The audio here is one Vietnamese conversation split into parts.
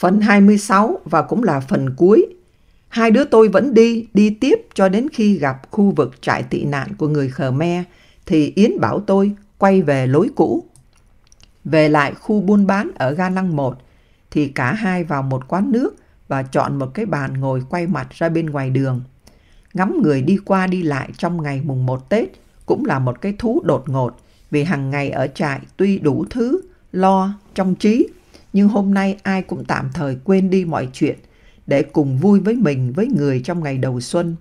Phần 26 và cũng là phần cuối. Hai đứa tôi vẫn đi, đi tiếp cho đến khi gặp khu vực trại tị nạn của người Khmer, thì Yến bảo tôi quay về lối cũ. Về lại khu buôn bán ở ga lăng 1, thì cả hai vào một quán nước và chọn một cái bàn ngồi quay mặt ra bên ngoài đường. Ngắm người đi qua đi lại trong ngày mùng 1 Tết cũng là một cái thú đột ngột, vì hàng ngày ở trại tuy đủ thứ, lo, trong trí, nhưng hôm nay ai cũng tạm thời quên đi mọi chuyện để cùng vui với mình với người trong ngày đầu xuân.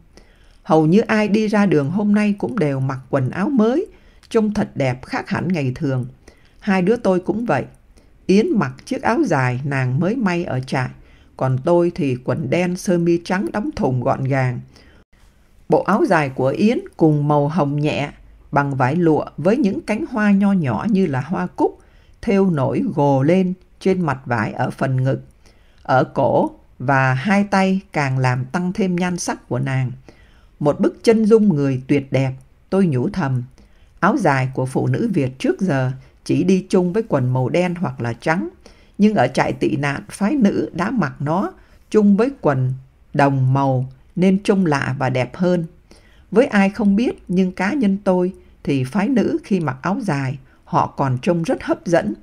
Hầu như ai đi ra đường hôm nay cũng đều mặc quần áo mới, trông thật đẹp khác hẳn ngày thường. Hai đứa tôi cũng vậy. Yến mặc chiếc áo dài nàng mới may ở trại, còn tôi thì quần đen sơ mi trắng đóng thùng gọn gàng. Bộ áo dài của Yến cùng màu hồng nhẹ, bằng vải lụa với những cánh hoa nho nhỏ như là hoa cúc, thêu nổi gồ lên trên mạch vải ở phần ngực, ở cổ và hai tay càng làm tăng thêm nhan sắc của nàng. Một bức chân dung người tuyệt đẹp, tôi nhủ thầm. Áo dài của phụ nữ Việt trước giờ chỉ đi chung với quần màu đen hoặc là trắng, nhưng ở trại tị nạn phái nữ đã mặc nó chung với quần đồng màu nên trông lạ và đẹp hơn. Với ai không biết nhưng cá nhân tôi thì phái nữ khi mặc áo dài họ còn trông rất hấp dẫn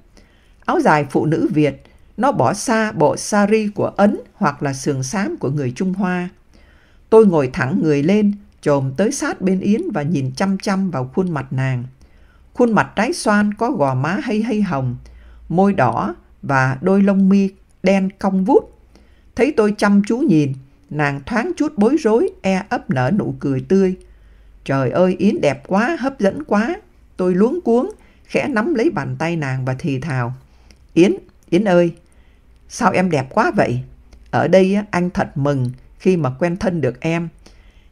Áo dài phụ nữ Việt, nó bỏ xa bộ sari của Ấn hoặc là sườn xám của người Trung Hoa. Tôi ngồi thẳng người lên, trồm tới sát bên Yến và nhìn chăm chăm vào khuôn mặt nàng. Khuôn mặt trái xoan có gò má hay hay hồng, môi đỏ và đôi lông mi đen cong vút. Thấy tôi chăm chú nhìn, nàng thoáng chút bối rối, e ấp nở nụ cười tươi. Trời ơi, Yến đẹp quá, hấp dẫn quá. Tôi luống cuống, khẽ nắm lấy bàn tay nàng và thì thào. Yến, Yến ơi, sao em đẹp quá vậy? Ở đây anh thật mừng khi mà quen thân được em.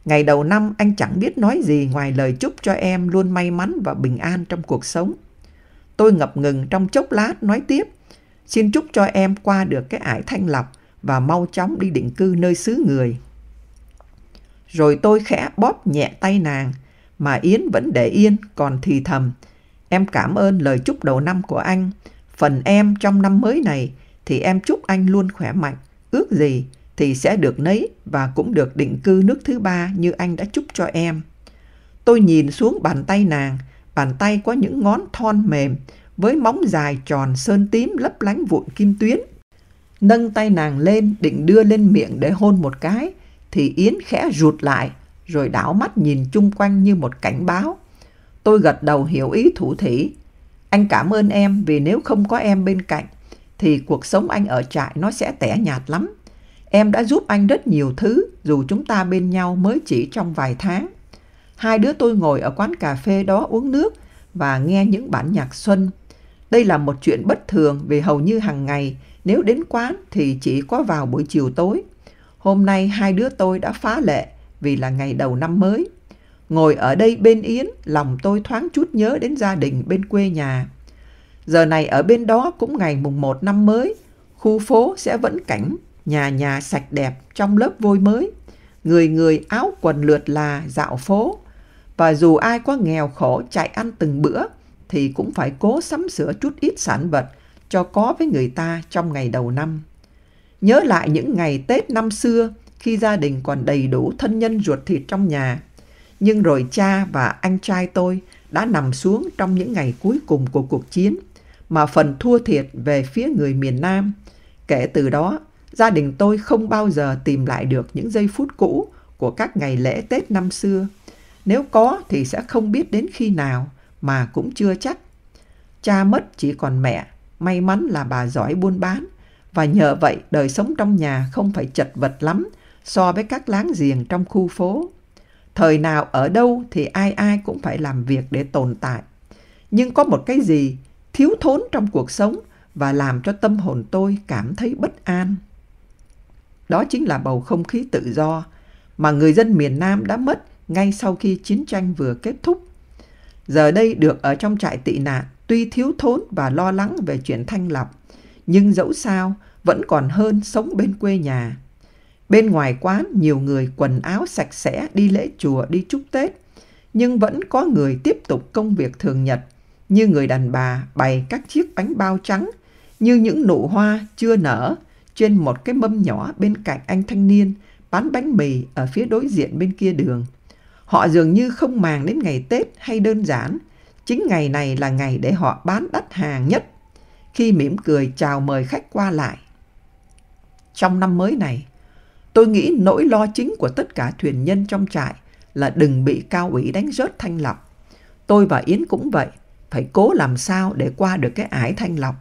Ngày đầu năm anh chẳng biết nói gì ngoài lời chúc cho em luôn may mắn và bình an trong cuộc sống. Tôi ngập ngừng trong chốc lát nói tiếp, xin chúc cho em qua được cái ải thanh lọc và mau chóng đi định cư nơi xứ người. Rồi tôi khẽ bóp nhẹ tay nàng, mà Yến vẫn để yên còn thì thầm. Em cảm ơn lời chúc đầu năm của anh. Phần em trong năm mới này thì em chúc anh luôn khỏe mạnh, ước gì thì sẽ được nấy và cũng được định cư nước thứ ba như anh đã chúc cho em. Tôi nhìn xuống bàn tay nàng, bàn tay có những ngón thon mềm với móng dài tròn sơn tím lấp lánh vụn kim tuyến. Nâng tay nàng lên định đưa lên miệng để hôn một cái thì Yến khẽ rụt lại rồi đảo mắt nhìn chung quanh như một cảnh báo. Tôi gật đầu hiểu ý thủ thỉ anh cảm ơn em vì nếu không có em bên cạnh thì cuộc sống anh ở trại nó sẽ tẻ nhạt lắm. Em đã giúp anh rất nhiều thứ dù chúng ta bên nhau mới chỉ trong vài tháng. Hai đứa tôi ngồi ở quán cà phê đó uống nước và nghe những bản nhạc xuân. Đây là một chuyện bất thường vì hầu như hàng ngày nếu đến quán thì chỉ có vào buổi chiều tối. Hôm nay hai đứa tôi đã phá lệ vì là ngày đầu năm mới. Ngồi ở đây bên Yến, lòng tôi thoáng chút nhớ đến gia đình bên quê nhà. Giờ này ở bên đó cũng ngày mùng 1 năm mới, khu phố sẽ vẫn cảnh, nhà nhà sạch đẹp trong lớp vôi mới. Người người áo quần lượt là dạo phố. Và dù ai có nghèo khổ chạy ăn từng bữa, thì cũng phải cố sắm sửa chút ít sản vật cho có với người ta trong ngày đầu năm. Nhớ lại những ngày Tết năm xưa, khi gia đình còn đầy đủ thân nhân ruột thịt trong nhà, nhưng rồi cha và anh trai tôi đã nằm xuống trong những ngày cuối cùng của cuộc chiến, mà phần thua thiệt về phía người miền Nam. Kể từ đó, gia đình tôi không bao giờ tìm lại được những giây phút cũ của các ngày lễ Tết năm xưa. Nếu có thì sẽ không biết đến khi nào, mà cũng chưa chắc. Cha mất chỉ còn mẹ, may mắn là bà giỏi buôn bán, và nhờ vậy đời sống trong nhà không phải chật vật lắm so với các láng giềng trong khu phố. Thời nào ở đâu thì ai ai cũng phải làm việc để tồn tại. Nhưng có một cái gì thiếu thốn trong cuộc sống và làm cho tâm hồn tôi cảm thấy bất an. Đó chính là bầu không khí tự do mà người dân miền Nam đã mất ngay sau khi chiến tranh vừa kết thúc. Giờ đây được ở trong trại tị nạn, tuy thiếu thốn và lo lắng về chuyện thanh lọc, nhưng dẫu sao vẫn còn hơn sống bên quê nhà. Bên ngoài quán nhiều người quần áo sạch sẽ đi lễ chùa đi chúc Tết, nhưng vẫn có người tiếp tục công việc thường nhật, như người đàn bà bày các chiếc bánh bao trắng, như những nụ hoa chưa nở trên một cái mâm nhỏ bên cạnh anh thanh niên bán bánh mì ở phía đối diện bên kia đường. Họ dường như không màng đến ngày Tết hay đơn giản, chính ngày này là ngày để họ bán đắt hàng nhất khi mỉm cười chào mời khách qua lại. Trong năm mới này, Tôi nghĩ nỗi lo chính của tất cả thuyền nhân trong trại là đừng bị cao ủy đánh rớt thanh lọc. Tôi và Yến cũng vậy, phải cố làm sao để qua được cái ải thanh lọc,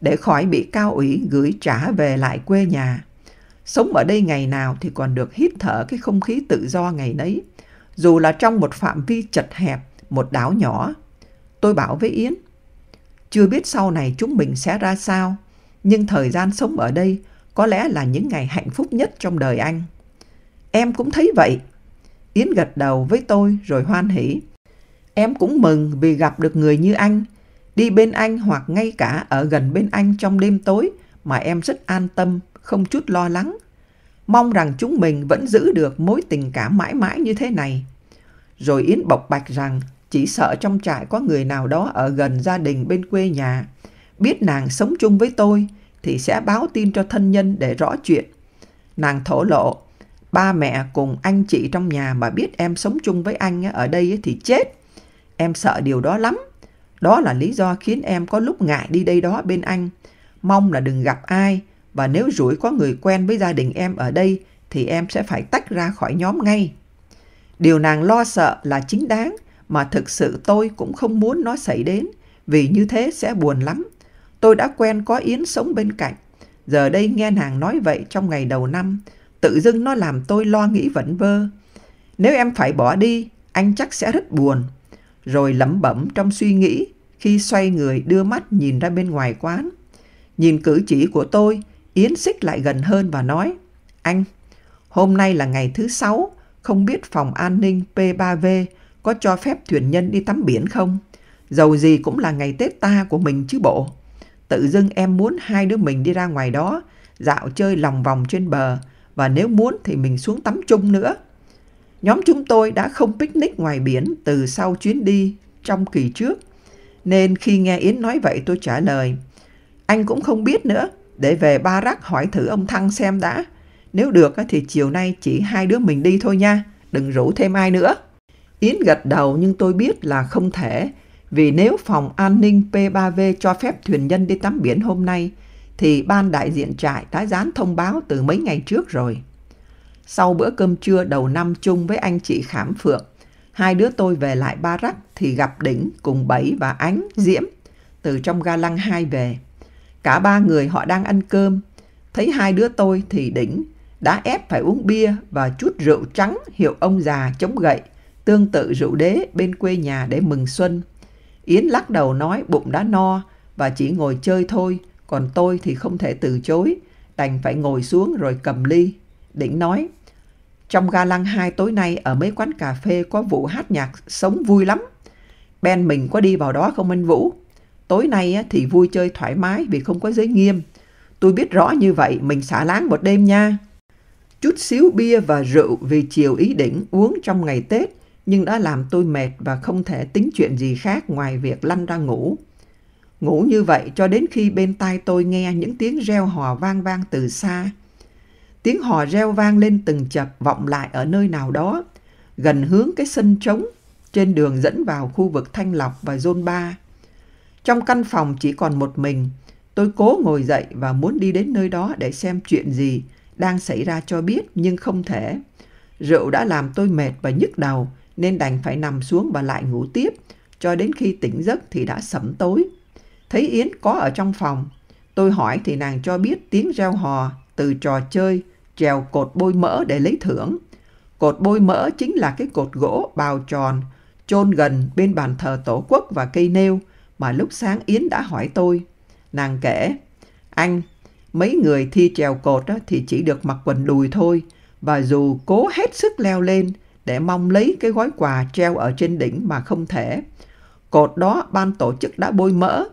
để khỏi bị cao ủy gửi trả về lại quê nhà. Sống ở đây ngày nào thì còn được hít thở cái không khí tự do ngày nấy, dù là trong một phạm vi chật hẹp, một đảo nhỏ. Tôi bảo với Yến, chưa biết sau này chúng mình sẽ ra sao, nhưng thời gian sống ở đây có lẽ là những ngày hạnh phúc nhất trong đời anh. Em cũng thấy vậy. Yến gật đầu với tôi rồi hoan hỉ. Em cũng mừng vì gặp được người như anh. Đi bên anh hoặc ngay cả ở gần bên anh trong đêm tối mà em rất an tâm, không chút lo lắng. Mong rằng chúng mình vẫn giữ được mối tình cảm mãi mãi như thế này. Rồi Yến bộc bạch rằng chỉ sợ trong trại có người nào đó ở gần gia đình bên quê nhà. Biết nàng sống chung với tôi thì sẽ báo tin cho thân nhân để rõ chuyện. Nàng thổ lộ, ba mẹ cùng anh chị trong nhà mà biết em sống chung với anh ở đây thì chết. Em sợ điều đó lắm. Đó là lý do khiến em có lúc ngại đi đây đó bên anh. Mong là đừng gặp ai và nếu rủi có người quen với gia đình em ở đây thì em sẽ phải tách ra khỏi nhóm ngay. Điều nàng lo sợ là chính đáng mà thực sự tôi cũng không muốn nó xảy đến vì như thế sẽ buồn lắm Tôi đã quen có Yến sống bên cạnh. Giờ đây nghe nàng nói vậy trong ngày đầu năm, tự dưng nó làm tôi lo nghĩ vẩn vơ. Nếu em phải bỏ đi, anh chắc sẽ rất buồn. Rồi lẩm bẩm trong suy nghĩ khi xoay người đưa mắt nhìn ra bên ngoài quán. Nhìn cử chỉ của tôi, Yến xích lại gần hơn và nói, Anh, hôm nay là ngày thứ sáu, không biết phòng an ninh P3V có cho phép thuyền nhân đi tắm biển không? Dầu gì cũng là ngày Tết ta của mình chứ bộ. Tự dưng em muốn hai đứa mình đi ra ngoài đó, dạo chơi lòng vòng trên bờ và nếu muốn thì mình xuống tắm chung nữa. Nhóm chúng tôi đã không picnic ngoài biển từ sau chuyến đi trong kỳ trước. Nên khi nghe Yến nói vậy tôi trả lời. Anh cũng không biết nữa, để về ba rắc hỏi thử ông Thăng xem đã. Nếu được thì chiều nay chỉ hai đứa mình đi thôi nha, đừng rủ thêm ai nữa. Yến gật đầu nhưng tôi biết là không thể vì nếu phòng an ninh P3V cho phép thuyền nhân đi tắm biển hôm nay, thì ban đại diện trại đã dán thông báo từ mấy ngày trước rồi. Sau bữa cơm trưa đầu năm chung với anh chị Khảm Phượng, hai đứa tôi về lại ba rắc thì gặp Đỉnh cùng Bảy và Ánh, Diễm từ trong ga lăng hai về. Cả ba người họ đang ăn cơm, thấy hai đứa tôi thì Đỉnh đã ép phải uống bia và chút rượu trắng hiệu ông già chống gậy, tương tự rượu đế bên quê nhà để mừng xuân. Yến lắc đầu nói bụng đã no và chỉ ngồi chơi thôi, còn tôi thì không thể từ chối, đành phải ngồi xuống rồi cầm ly. Đỉnh nói, trong ga lăng 2 tối nay ở mấy quán cà phê có vụ hát nhạc sống vui lắm. Ben mình có đi vào đó không anh Vũ? Tối nay thì vui chơi thoải mái vì không có giới nghiêm. Tôi biết rõ như vậy, mình xả láng một đêm nha. Chút xíu bia và rượu vì chiều ý định uống trong ngày Tết nhưng đã làm tôi mệt và không thể tính chuyện gì khác ngoài việc lăn ra ngủ. Ngủ như vậy cho đến khi bên tai tôi nghe những tiếng reo hò vang vang từ xa. Tiếng hò reo vang lên từng chập vọng lại ở nơi nào đó, gần hướng cái sân trống trên đường dẫn vào khu vực Thanh Lọc và Zone 3. Trong căn phòng chỉ còn một mình, tôi cố ngồi dậy và muốn đi đến nơi đó để xem chuyện gì đang xảy ra cho biết nhưng không thể. Rượu đã làm tôi mệt và nhức đầu, nên đành phải nằm xuống và lại ngủ tiếp, cho đến khi tỉnh giấc thì đã sẩm tối. Thấy Yến có ở trong phòng, tôi hỏi thì nàng cho biết tiếng reo hò từ trò chơi trèo cột bôi mỡ để lấy thưởng. Cột bôi mỡ chính là cái cột gỗ bào tròn, chôn gần bên bàn thờ tổ quốc và cây nêu mà lúc sáng Yến đã hỏi tôi. Nàng kể, anh, mấy người thi trèo cột thì chỉ được mặc quần đùi thôi, và dù cố hết sức leo lên để mong lấy cái gói quà treo ở trên đỉnh mà không thể. Cột đó ban tổ chức đã bôi mỡ,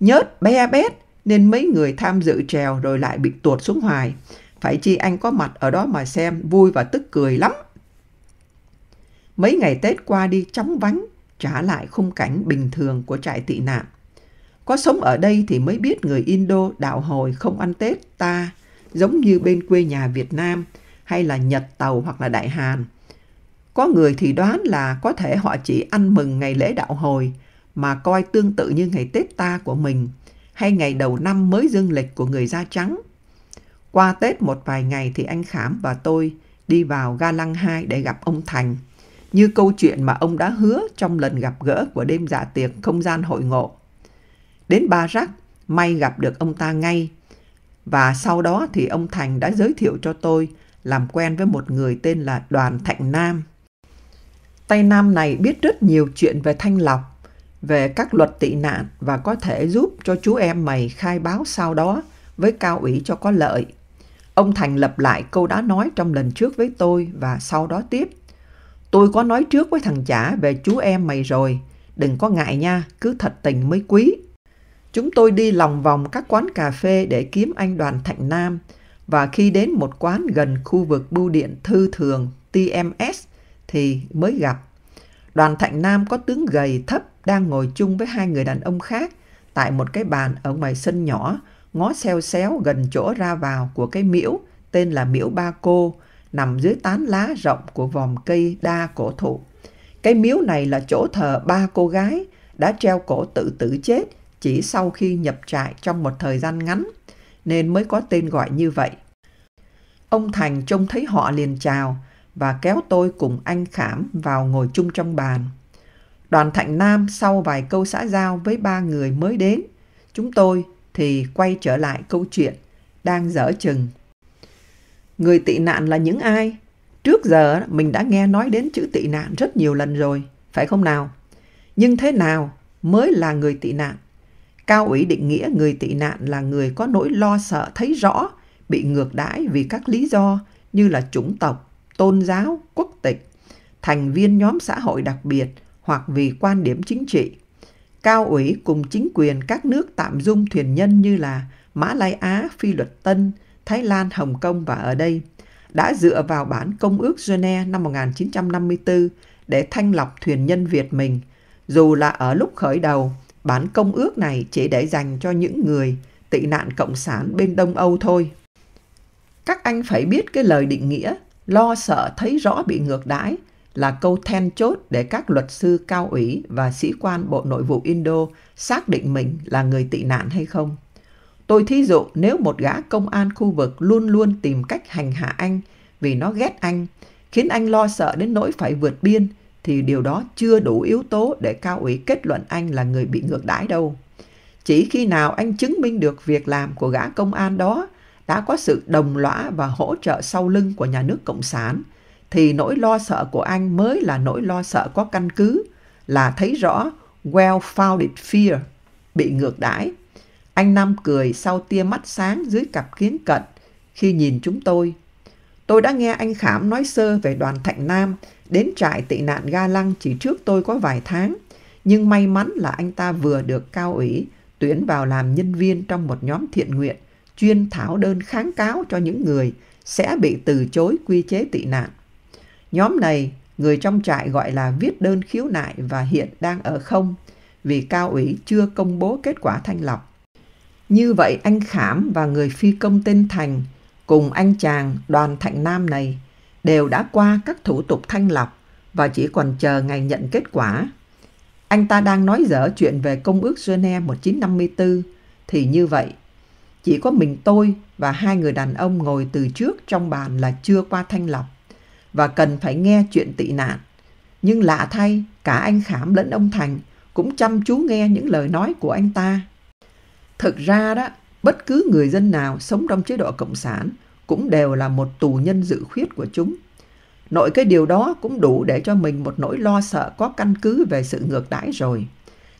nhớt be bét nên mấy người tham dự trèo rồi lại bị tuột xuống hoài. Phải chi anh có mặt ở đó mà xem vui và tức cười lắm. Mấy ngày Tết qua đi chóng vánh, trả lại khung cảnh bình thường của trại tị nạn. Có sống ở đây thì mới biết người Indo đạo hồi không ăn Tết ta, giống như bên quê nhà Việt Nam hay là Nhật Tàu hoặc là Đại Hàn – có người thì đoán là có thể họ chỉ ăn mừng ngày lễ đạo hồi mà coi tương tự như ngày Tết ta của mình hay ngày đầu năm mới dương lịch của người da trắng. Qua Tết một vài ngày thì anh Khảm và tôi đi vào ga lăng 2 để gặp ông Thành. Như câu chuyện mà ông đã hứa trong lần gặp gỡ của đêm dạ tiệc không gian hội ngộ. Đến Ba Rắc, may gặp được ông ta ngay. Và sau đó thì ông Thành đã giới thiệu cho tôi làm quen với một người tên là Đoàn Thạnh Nam. Tay Nam này biết rất nhiều chuyện về thanh lọc, về các luật tị nạn và có thể giúp cho chú em mày khai báo sau đó với cao ủy cho có lợi. Ông Thành lập lại câu đã nói trong lần trước với tôi và sau đó tiếp. Tôi có nói trước với thằng chả về chú em mày rồi, đừng có ngại nha, cứ thật tình mới quý. Chúng tôi đi lòng vòng các quán cà phê để kiếm anh đoàn Thạnh Nam và khi đến một quán gần khu vực bưu điện thư thường TMS thì mới gặp. Đoàn Thạnh Nam có tướng gầy thấp đang ngồi chung với hai người đàn ông khác tại một cái bàn ở ngoài sân nhỏ, ngó xeo xéo gần chỗ ra vào của cái miễu tên là miễu ba cô, nằm dưới tán lá rộng của vòm cây đa cổ thụ. Cái miếu này là chỗ thờ ba cô gái đã treo cổ tự tử chết chỉ sau khi nhập trại trong một thời gian ngắn, nên mới có tên gọi như vậy. Ông Thành trông thấy họ liền chào, và kéo tôi cùng anh Khảm vào ngồi chung trong bàn. Đoàn Thạnh Nam sau vài câu xã giao với ba người mới đến, chúng tôi thì quay trở lại câu chuyện đang dở chừng. Người tị nạn là những ai? Trước giờ mình đã nghe nói đến chữ tị nạn rất nhiều lần rồi, phải không nào? Nhưng thế nào mới là người tị nạn? Cao ủy định nghĩa người tị nạn là người có nỗi lo sợ thấy rõ bị ngược đãi vì các lý do như là chủng tộc, tôn giáo, quốc tịch, thành viên nhóm xã hội đặc biệt hoặc vì quan điểm chính trị. Cao ủy cùng chính quyền các nước tạm dung thuyền nhân như là Mã Lai Á, Phi Luật Tân, Thái Lan, Hồng Kông và ở đây đã dựa vào bản Công ước Geneva năm 1954 để thanh lọc thuyền nhân Việt mình. Dù là ở lúc khởi đầu, bản công ước này chỉ để dành cho những người tị nạn cộng sản bên Đông Âu thôi. Các anh phải biết cái lời định nghĩa lo sợ thấy rõ bị ngược đãi là câu then chốt để các luật sư cao ủy và sĩ quan Bộ Nội vụ Indo xác định mình là người tị nạn hay không. Tôi thí dụ nếu một gã công an khu vực luôn luôn tìm cách hành hạ anh vì nó ghét anh, khiến anh lo sợ đến nỗi phải vượt biên, thì điều đó chưa đủ yếu tố để cao ủy kết luận anh là người bị ngược đãi đâu. Chỉ khi nào anh chứng minh được việc làm của gã công an đó đã có sự đồng lõa và hỗ trợ sau lưng của nhà nước Cộng sản, thì nỗi lo sợ của anh mới là nỗi lo sợ có căn cứ, là thấy rõ well-founded fear, bị ngược đãi. Anh Nam cười sau tia mắt sáng dưới cặp kiến cận khi nhìn chúng tôi. Tôi đã nghe anh Khảm nói sơ về đoàn Thạnh Nam đến trại tị nạn Ga Lăng chỉ trước tôi có vài tháng, nhưng may mắn là anh ta vừa được cao ủy tuyển vào làm nhân viên trong một nhóm thiện nguyện chuyên thảo đơn kháng cáo cho những người sẽ bị từ chối quy chế tị nạn. Nhóm này, người trong trại gọi là viết đơn khiếu nại và hiện đang ở không vì cao ủy chưa công bố kết quả thanh lọc. Như vậy anh Khảm và người phi công tên Thành cùng anh chàng đoàn Thạnh Nam này đều đã qua các thủ tục thanh lọc và chỉ còn chờ ngày nhận kết quả. Anh ta đang nói dở chuyện về Công ước Geneva 1954 thì như vậy chỉ có mình tôi và hai người đàn ông ngồi từ trước trong bàn là chưa qua thanh lọc và cần phải nghe chuyện tị nạn. Nhưng lạ thay, cả anh Khảm lẫn ông Thành cũng chăm chú nghe những lời nói của anh ta. Thực ra đó, bất cứ người dân nào sống trong chế độ Cộng sản cũng đều là một tù nhân dự khuyết của chúng. Nội cái điều đó cũng đủ để cho mình một nỗi lo sợ có căn cứ về sự ngược đãi rồi.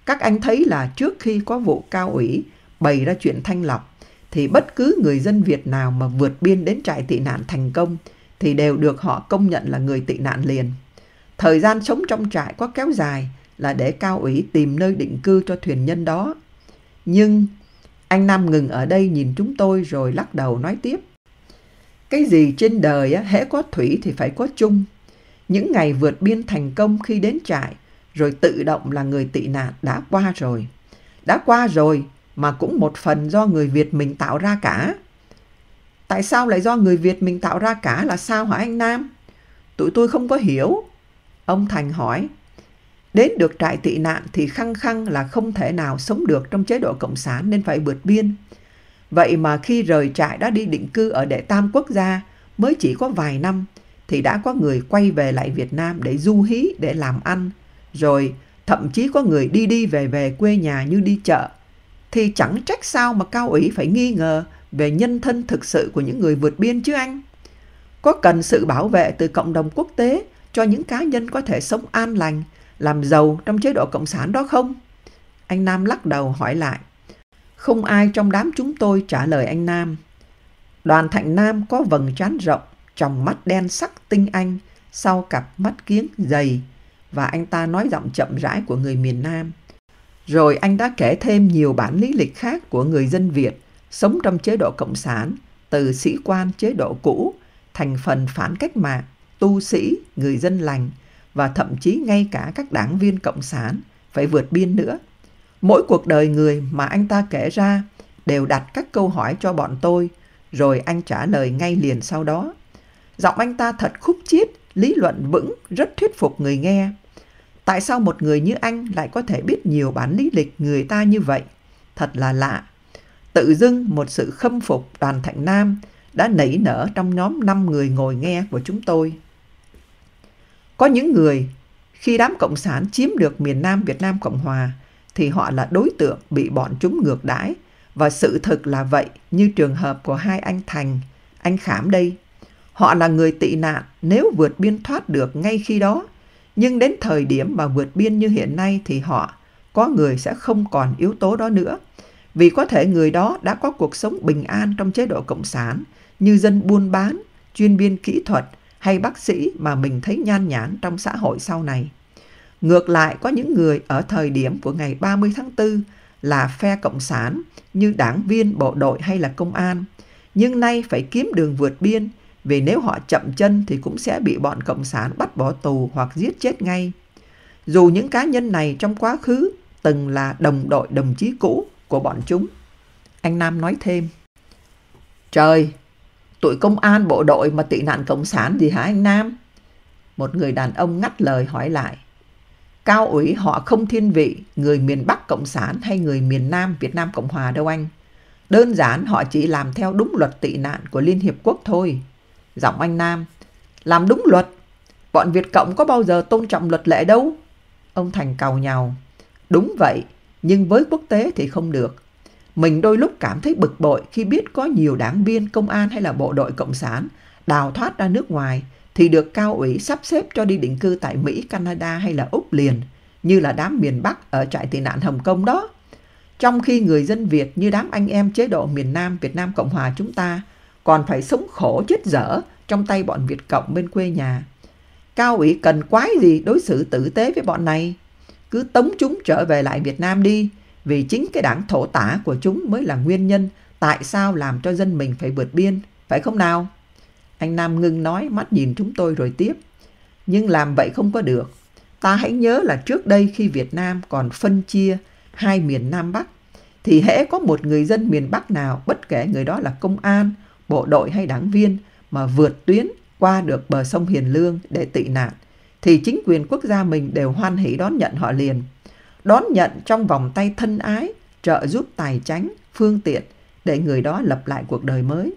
Các anh thấy là trước khi có vụ cao ủy bày ra chuyện thanh lọc, thì bất cứ người dân Việt nào mà vượt biên đến trại tị nạn thành công thì đều được họ công nhận là người tị nạn liền. Thời gian sống trong trại có kéo dài là để cao ủy tìm nơi định cư cho thuyền nhân đó. Nhưng anh Nam ngừng ở đây nhìn chúng tôi rồi lắc đầu nói tiếp. Cái gì trên đời hễ có thủy thì phải có chung. Những ngày vượt biên thành công khi đến trại rồi tự động là người tị nạn đã qua rồi. Đã qua rồi mà cũng một phần do người Việt mình tạo ra cả. Tại sao lại do người Việt mình tạo ra cả là sao hả anh Nam? Tụi tôi không có hiểu. Ông Thành hỏi. Đến được trại tị nạn thì khăng khăng là không thể nào sống được trong chế độ Cộng sản nên phải vượt biên. Vậy mà khi rời trại đã đi định cư ở đệ tam quốc gia mới chỉ có vài năm thì đã có người quay về lại Việt Nam để du hí, để làm ăn. Rồi thậm chí có người đi đi về về quê nhà như đi chợ thì chẳng trách sao mà cao ủy phải nghi ngờ về nhân thân thực sự của những người vượt biên chứ anh. Có cần sự bảo vệ từ cộng đồng quốc tế cho những cá nhân có thể sống an lành, làm giàu trong chế độ cộng sản đó không? Anh Nam lắc đầu hỏi lại. Không ai trong đám chúng tôi trả lời anh Nam. Đoàn Thạnh Nam có vầng trán rộng, trong mắt đen sắc tinh anh, sau cặp mắt kiếng dày, và anh ta nói giọng chậm rãi của người miền Nam. Rồi anh đã kể thêm nhiều bản lý lịch khác của người dân Việt sống trong chế độ Cộng sản, từ sĩ quan chế độ cũ, thành phần phản cách mạng, tu sĩ, người dân lành và thậm chí ngay cả các đảng viên Cộng sản phải vượt biên nữa. Mỗi cuộc đời người mà anh ta kể ra đều đặt các câu hỏi cho bọn tôi, rồi anh trả lời ngay liền sau đó. Giọng anh ta thật khúc chiết, lý luận vững, rất thuyết phục người nghe. Tại sao một người như anh lại có thể biết nhiều bản lý lịch người ta như vậy? Thật là lạ. Tự dưng một sự khâm phục đoàn thạnh nam đã nảy nở trong nhóm 5 người ngồi nghe của chúng tôi. Có những người, khi đám Cộng sản chiếm được miền Nam Việt Nam Cộng Hòa, thì họ là đối tượng bị bọn chúng ngược đãi và sự thực là vậy như trường hợp của hai anh Thành, anh Khảm đây. Họ là người tị nạn nếu vượt biên thoát được ngay khi đó nhưng đến thời điểm mà vượt biên như hiện nay thì họ, có người sẽ không còn yếu tố đó nữa. Vì có thể người đó đã có cuộc sống bình an trong chế độ Cộng sản, như dân buôn bán, chuyên viên kỹ thuật hay bác sĩ mà mình thấy nhan nhản trong xã hội sau này. Ngược lại có những người ở thời điểm của ngày 30 tháng 4 là phe Cộng sản như đảng viên, bộ đội hay là công an, nhưng nay phải kiếm đường vượt biên vì nếu họ chậm chân thì cũng sẽ bị bọn cộng sản bắt bỏ tù hoặc giết chết ngay. Dù những cá nhân này trong quá khứ từng là đồng đội đồng chí cũ của bọn chúng. Anh Nam nói thêm. Trời, tụi công an bộ đội mà tị nạn cộng sản gì hả anh Nam? Một người đàn ông ngắt lời hỏi lại. Cao ủy họ không thiên vị người miền Bắc Cộng sản hay người miền Nam Việt Nam Cộng Hòa đâu anh. Đơn giản họ chỉ làm theo đúng luật tị nạn của Liên Hiệp Quốc thôi. Giọng anh Nam. Làm đúng luật. Bọn Việt Cộng có bao giờ tôn trọng luật lệ đâu. Ông Thành cầu nhào. Đúng vậy, nhưng với quốc tế thì không được. Mình đôi lúc cảm thấy bực bội khi biết có nhiều đảng viên, công an hay là bộ đội Cộng sản đào thoát ra nước ngoài thì được cao ủy sắp xếp cho đi định cư tại Mỹ, Canada hay là Úc liền, như là đám miền Bắc ở trại tị nạn Hồng Kông đó. Trong khi người dân Việt như đám anh em chế độ miền Nam Việt Nam Cộng Hòa chúng ta còn phải sống khổ chết dở trong tay bọn Việt Cộng bên quê nhà. Cao ủy cần quái gì đối xử tử tế với bọn này? Cứ tống chúng trở về lại Việt Nam đi, vì chính cái đảng thổ tả của chúng mới là nguyên nhân tại sao làm cho dân mình phải vượt biên, phải không nào? Anh Nam ngưng nói mắt nhìn chúng tôi rồi tiếp. Nhưng làm vậy không có được. Ta hãy nhớ là trước đây khi Việt Nam còn phân chia hai miền Nam Bắc, thì hễ có một người dân miền Bắc nào, bất kể người đó là công an bộ đội hay đảng viên mà vượt tuyến qua được bờ sông Hiền Lương để tị nạn, thì chính quyền quốc gia mình đều hoan hỷ đón nhận họ liền. Đón nhận trong vòng tay thân ái, trợ giúp tài chánh, phương tiện để người đó lập lại cuộc đời mới.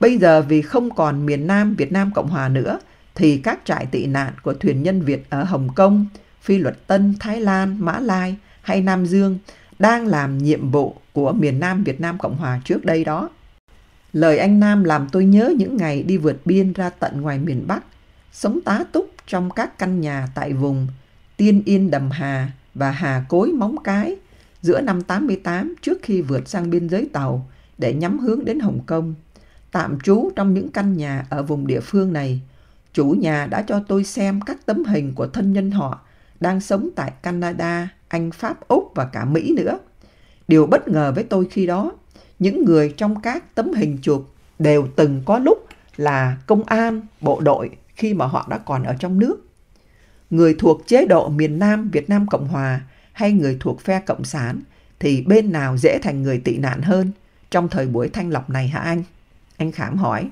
Bây giờ vì không còn miền Nam Việt Nam Cộng Hòa nữa, thì các trại tị nạn của thuyền nhân Việt ở Hồng Kông, Phi Luật Tân, Thái Lan, Mã Lai hay Nam Dương đang làm nhiệm vụ của miền Nam Việt Nam Cộng Hòa trước đây đó. Lời anh Nam làm tôi nhớ những ngày đi vượt biên ra tận ngoài miền Bắc, sống tá túc trong các căn nhà tại vùng Tiên Yên Đầm Hà và Hà Cối Móng Cái giữa năm 88 trước khi vượt sang biên giới tàu để nhắm hướng đến Hồng Kông. Tạm trú trong những căn nhà ở vùng địa phương này, chủ nhà đã cho tôi xem các tấm hình của thân nhân họ đang sống tại Canada, Anh, Pháp, Úc và cả Mỹ nữa. Điều bất ngờ với tôi khi đó những người trong các tấm hình chụp đều từng có lúc là công an, bộ đội khi mà họ đã còn ở trong nước. Người thuộc chế độ miền Nam Việt Nam Cộng Hòa hay người thuộc phe Cộng sản thì bên nào dễ thành người tị nạn hơn trong thời buổi thanh lọc này hả anh? Anh Khảm hỏi.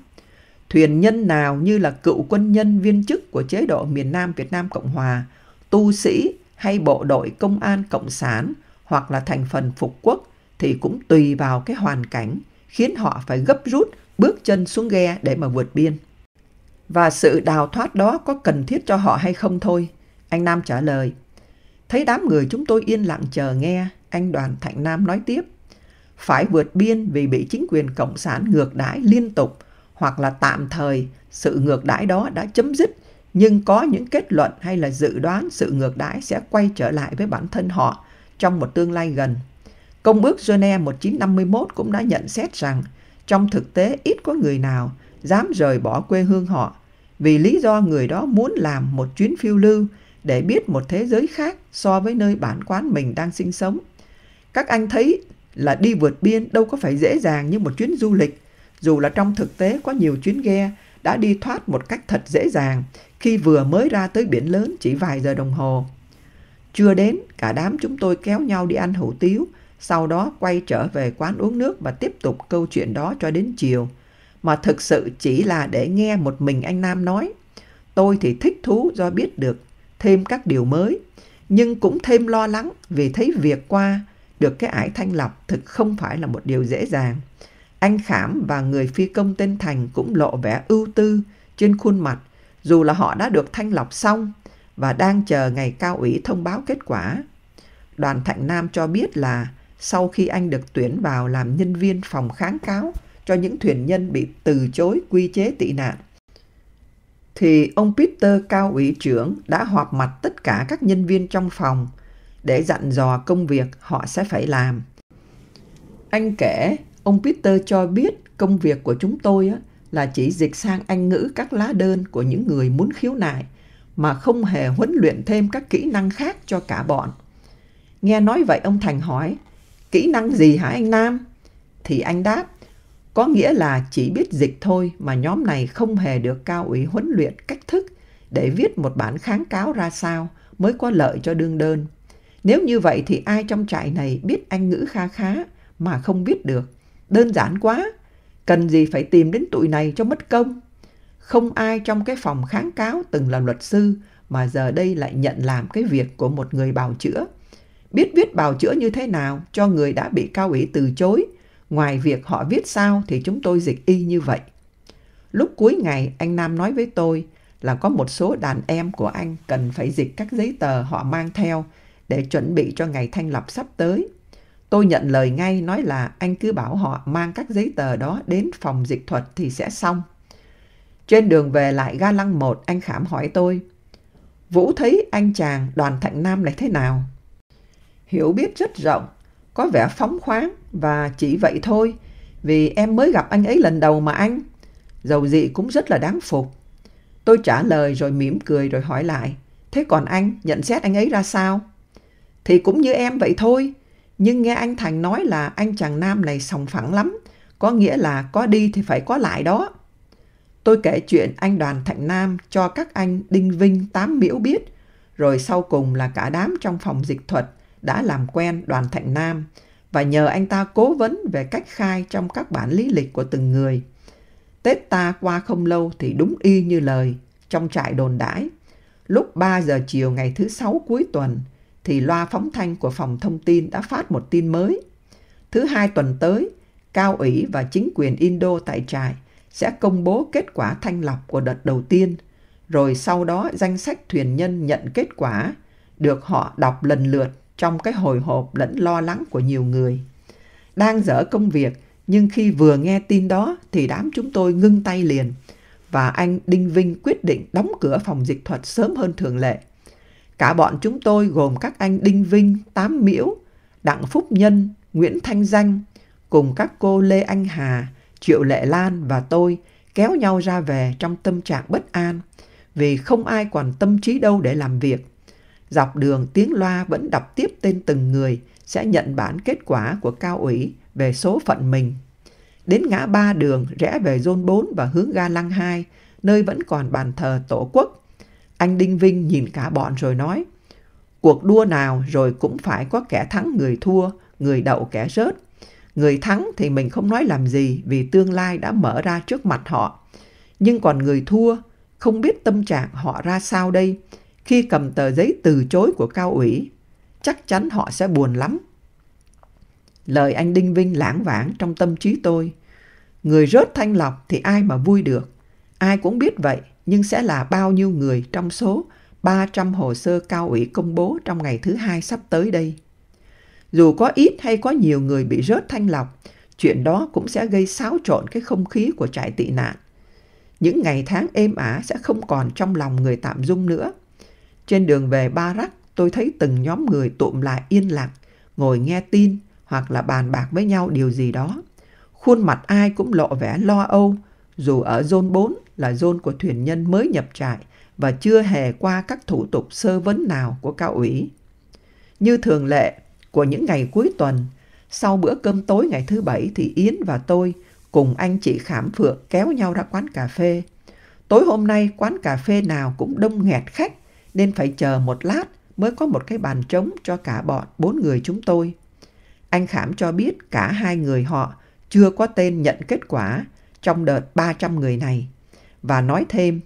Thuyền nhân nào như là cựu quân nhân viên chức của chế độ miền Nam Việt Nam Cộng Hòa, tu sĩ hay bộ đội công an Cộng sản hoặc là thành phần phục quốc thì cũng tùy vào cái hoàn cảnh khiến họ phải gấp rút bước chân xuống ghe để mà vượt biên. Và sự đào thoát đó có cần thiết cho họ hay không thôi? Anh Nam trả lời. Thấy đám người chúng tôi yên lặng chờ nghe, anh đoàn Thạnh Nam nói tiếp. Phải vượt biên vì bị chính quyền Cộng sản ngược đãi liên tục hoặc là tạm thời sự ngược đãi đó đã chấm dứt nhưng có những kết luận hay là dự đoán sự ngược đãi sẽ quay trở lại với bản thân họ trong một tương lai gần Công ước Geneva 1951 cũng đã nhận xét rằng trong thực tế ít có người nào dám rời bỏ quê hương họ vì lý do người đó muốn làm một chuyến phiêu lưu để biết một thế giới khác so với nơi bản quán mình đang sinh sống. Các anh thấy là đi vượt biên đâu có phải dễ dàng như một chuyến du lịch, dù là trong thực tế có nhiều chuyến ghe đã đi thoát một cách thật dễ dàng khi vừa mới ra tới biển lớn chỉ vài giờ đồng hồ. Chưa đến, cả đám chúng tôi kéo nhau đi ăn hủ tiếu sau đó quay trở về quán uống nước và tiếp tục câu chuyện đó cho đến chiều. Mà thực sự chỉ là để nghe một mình anh Nam nói. Tôi thì thích thú do biết được thêm các điều mới, nhưng cũng thêm lo lắng vì thấy việc qua được cái ải thanh lọc thực không phải là một điều dễ dàng. Anh Khảm và người phi công tên Thành cũng lộ vẻ ưu tư trên khuôn mặt, dù là họ đã được thanh lọc xong và đang chờ ngày cao ủy thông báo kết quả. Đoàn Thạnh Nam cho biết là sau khi anh được tuyển vào làm nhân viên phòng kháng cáo cho những thuyền nhân bị từ chối quy chế tị nạn, thì ông Peter cao ủy trưởng đã họp mặt tất cả các nhân viên trong phòng để dặn dò công việc họ sẽ phải làm. Anh kể, ông Peter cho biết công việc của chúng tôi là chỉ dịch sang Anh ngữ các lá đơn của những người muốn khiếu nại mà không hề huấn luyện thêm các kỹ năng khác cho cả bọn. Nghe nói vậy ông Thành hỏi, Kỹ năng gì hả anh Nam? Thì anh đáp, có nghĩa là chỉ biết dịch thôi mà nhóm này không hề được cao ủy huấn luyện cách thức để viết một bản kháng cáo ra sao mới có lợi cho đương đơn. Nếu như vậy thì ai trong trại này biết Anh ngữ kha khá mà không biết được. Đơn giản quá, cần gì phải tìm đến tụi này cho mất công. Không ai trong cái phòng kháng cáo từng là luật sư mà giờ đây lại nhận làm cái việc của một người bào chữa biết viết bào chữa như thế nào cho người đã bị cao ủy từ chối. Ngoài việc họ viết sao thì chúng tôi dịch y như vậy. Lúc cuối ngày, anh Nam nói với tôi là có một số đàn em của anh cần phải dịch các giấy tờ họ mang theo để chuẩn bị cho ngày thanh lập sắp tới. Tôi nhận lời ngay nói là anh cứ bảo họ mang các giấy tờ đó đến phòng dịch thuật thì sẽ xong. Trên đường về lại ga lăng 1, anh Khảm hỏi tôi. Vũ thấy anh chàng đoàn Thạnh Nam này thế nào? hiểu biết rất rộng, có vẻ phóng khoáng và chỉ vậy thôi, vì em mới gặp anh ấy lần đầu mà anh. Dầu gì cũng rất là đáng phục. Tôi trả lời rồi mỉm cười rồi hỏi lại, thế còn anh, nhận xét anh ấy ra sao? Thì cũng như em vậy thôi, nhưng nghe anh Thành nói là anh chàng nam này sòng phẳng lắm, có nghĩa là có đi thì phải có lại đó. Tôi kể chuyện anh Đoàn Thạnh Nam cho các anh Đinh Vinh, Tám Miễu biết, rồi sau cùng là cả đám trong phòng dịch thuật đã làm quen đoàn Thạnh Nam và nhờ anh ta cố vấn về cách khai trong các bản lý lịch của từng người. Tết ta qua không lâu thì đúng y như lời, trong trại đồn đãi. Lúc 3 giờ chiều ngày thứ sáu cuối tuần thì loa phóng thanh của phòng thông tin đã phát một tin mới. Thứ hai tuần tới, Cao ủy và chính quyền Indo tại trại sẽ công bố kết quả thanh lọc của đợt đầu tiên, rồi sau đó danh sách thuyền nhân nhận kết quả được họ đọc lần lượt trong cái hồi hộp lẫn lo lắng của nhiều người. Đang dở công việc, nhưng khi vừa nghe tin đó thì đám chúng tôi ngưng tay liền và anh Đinh Vinh quyết định đóng cửa phòng dịch thuật sớm hơn thường lệ. Cả bọn chúng tôi gồm các anh Đinh Vinh, Tám Miễu, Đặng Phúc Nhân, Nguyễn Thanh Danh cùng các cô Lê Anh Hà, Triệu Lệ Lan và tôi kéo nhau ra về trong tâm trạng bất an vì không ai còn tâm trí đâu để làm việc. Dọc đường tiếng loa vẫn đọc tiếp tên từng người, sẽ nhận bản kết quả của cao ủy về số phận mình. Đến ngã ba đường rẽ về zone 4 và hướng ga lăng 2, nơi vẫn còn bàn thờ tổ quốc. Anh Đinh Vinh nhìn cả bọn rồi nói, cuộc đua nào rồi cũng phải có kẻ thắng người thua, người đậu kẻ rớt. Người thắng thì mình không nói làm gì vì tương lai đã mở ra trước mặt họ. Nhưng còn người thua, không biết tâm trạng họ ra sao đây, khi cầm tờ giấy từ chối của cao ủy. Chắc chắn họ sẽ buồn lắm. Lời anh Đinh Vinh lãng vãng trong tâm trí tôi. Người rớt thanh lọc thì ai mà vui được. Ai cũng biết vậy, nhưng sẽ là bao nhiêu người trong số 300 hồ sơ cao ủy công bố trong ngày thứ hai sắp tới đây. Dù có ít hay có nhiều người bị rớt thanh lọc, chuyện đó cũng sẽ gây xáo trộn cái không khí của trại tị nạn. Những ngày tháng êm ả sẽ không còn trong lòng người tạm dung nữa – trên đường về ba rắc tôi thấy từng nhóm người tụm lại yên lặng, ngồi nghe tin hoặc là bàn bạc với nhau điều gì đó. Khuôn mặt ai cũng lộ vẻ lo âu, dù ở zone 4 là zone của thuyền nhân mới nhập trại và chưa hề qua các thủ tục sơ vấn nào của cao ủy. Như thường lệ của những ngày cuối tuần, sau bữa cơm tối ngày thứ bảy thì Yến và tôi cùng anh chị Khảm Phượng kéo nhau ra quán cà phê. Tối hôm nay quán cà phê nào cũng đông nghẹt khách nên phải chờ một lát mới có một cái bàn trống cho cả bọn bốn người chúng tôi. Anh Khảm cho biết cả hai người họ chưa có tên nhận kết quả trong đợt 300 người này. Và nói thêm,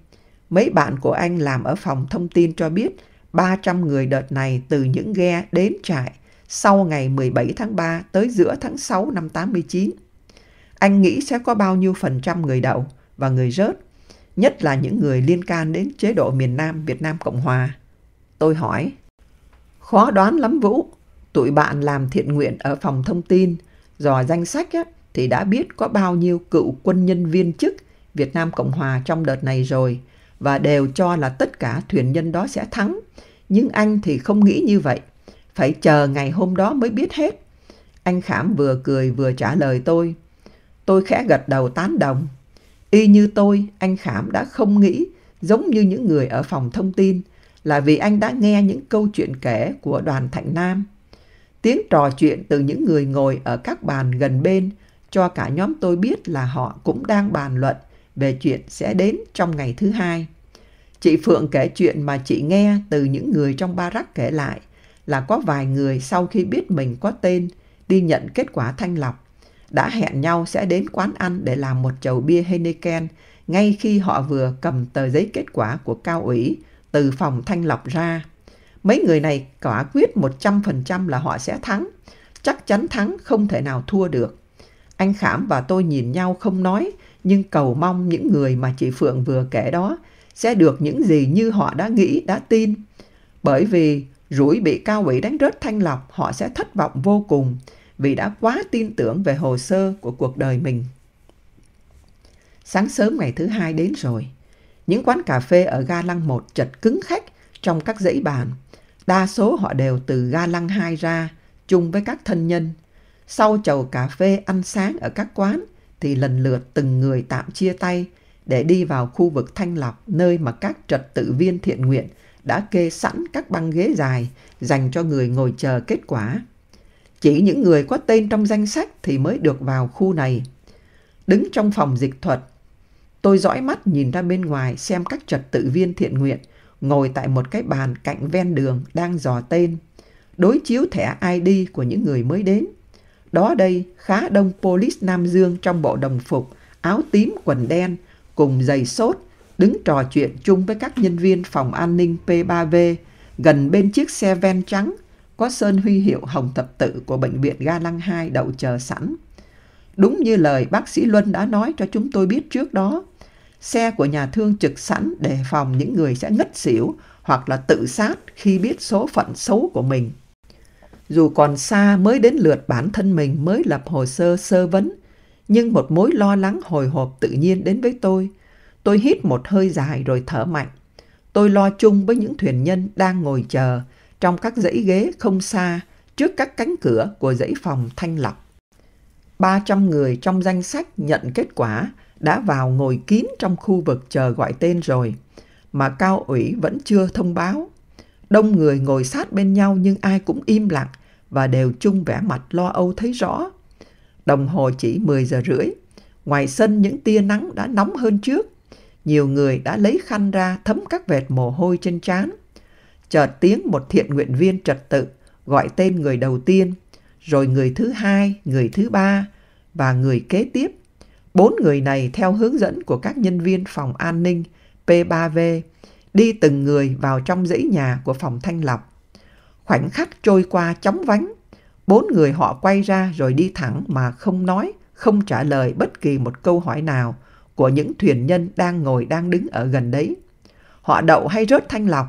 mấy bạn của anh làm ở phòng thông tin cho biết 300 người đợt này từ những ghe đến trại sau ngày 17 tháng 3 tới giữa tháng 6 năm 89. Anh nghĩ sẽ có bao nhiêu phần trăm người đậu và người rớt nhất là những người liên can đến chế độ miền Nam Việt Nam Cộng Hòa. Tôi hỏi, khó đoán lắm Vũ, tụi bạn làm thiện nguyện ở phòng thông tin, dò danh sách á, thì đã biết có bao nhiêu cựu quân nhân viên chức Việt Nam Cộng Hòa trong đợt này rồi và đều cho là tất cả thuyền nhân đó sẽ thắng. Nhưng anh thì không nghĩ như vậy, phải chờ ngày hôm đó mới biết hết. Anh Khảm vừa cười vừa trả lời tôi. Tôi khẽ gật đầu tán đồng. Y như tôi, anh Khảm đã không nghĩ, giống như những người ở phòng thông tin, là vì anh đã nghe những câu chuyện kể của đoàn Thạnh Nam. Tiếng trò chuyện từ những người ngồi ở các bàn gần bên cho cả nhóm tôi biết là họ cũng đang bàn luận về chuyện sẽ đến trong ngày thứ hai. Chị Phượng kể chuyện mà chị nghe từ những người trong ba rắc kể lại là có vài người sau khi biết mình có tên đi nhận kết quả thanh lọc đã hẹn nhau sẽ đến quán ăn để làm một chầu bia Heineken ngay khi họ vừa cầm tờ giấy kết quả của cao ủy từ phòng thanh lọc ra. Mấy người này quả quyết 100% là họ sẽ thắng. Chắc chắn thắng không thể nào thua được. Anh Khảm và tôi nhìn nhau không nói, nhưng cầu mong những người mà chị Phượng vừa kể đó sẽ được những gì như họ đã nghĩ, đã tin. Bởi vì rủi bị cao ủy đánh rớt thanh lọc, họ sẽ thất vọng vô cùng vì đã quá tin tưởng về hồ sơ của cuộc đời mình. Sáng sớm ngày thứ hai đến rồi, những quán cà phê ở ga lăng 1 chật cứng khách trong các dãy bàn. Đa số họ đều từ ga lăng 2 ra, chung với các thân nhân. Sau chầu cà phê ăn sáng ở các quán, thì lần lượt từng người tạm chia tay để đi vào khu vực thanh lọc nơi mà các trật tự viên thiện nguyện đã kê sẵn các băng ghế dài dành cho người ngồi chờ kết quả. Chỉ những người có tên trong danh sách thì mới được vào khu này. Đứng trong phòng dịch thuật, tôi dõi mắt nhìn ra bên ngoài xem các trật tự viên thiện nguyện ngồi tại một cái bàn cạnh ven đường đang dò tên, đối chiếu thẻ ID của những người mới đến. Đó đây khá đông police Nam Dương trong bộ đồng phục, áo tím quần đen cùng giày sốt đứng trò chuyện chung với các nhân viên phòng an ninh P3V gần bên chiếc xe ven trắng có sơn huy hiệu hồng thập tự của bệnh viện Ga Lăng 2 đậu chờ sẵn. Đúng như lời bác sĩ Luân đã nói cho chúng tôi biết trước đó, xe của nhà thương trực sẵn đề phòng những người sẽ ngất xỉu hoặc là tự sát khi biết số phận xấu của mình. Dù còn xa mới đến lượt bản thân mình mới lập hồ sơ sơ vấn, nhưng một mối lo lắng hồi hộp tự nhiên đến với tôi. Tôi hít một hơi dài rồi thở mạnh. Tôi lo chung với những thuyền nhân đang ngồi chờ, trong các dãy ghế không xa trước các cánh cửa của dãy phòng thanh lọc. 300 người trong danh sách nhận kết quả đã vào ngồi kín trong khu vực chờ gọi tên rồi, mà cao ủy vẫn chưa thông báo. Đông người ngồi sát bên nhau nhưng ai cũng im lặng và đều chung vẻ mặt lo âu thấy rõ. Đồng hồ chỉ 10 giờ rưỡi, ngoài sân những tia nắng đã nóng hơn trước. Nhiều người đã lấy khăn ra thấm các vệt mồ hôi trên trán chợt tiếng một thiện nguyện viên trật tự gọi tên người đầu tiên, rồi người thứ hai, người thứ ba và người kế tiếp. Bốn người này theo hướng dẫn của các nhân viên phòng an ninh P3V đi từng người vào trong dãy nhà của phòng thanh lọc. Khoảnh khắc trôi qua chóng vánh, bốn người họ quay ra rồi đi thẳng mà không nói, không trả lời bất kỳ một câu hỏi nào của những thuyền nhân đang ngồi đang đứng ở gần đấy. Họ đậu hay rớt thanh lọc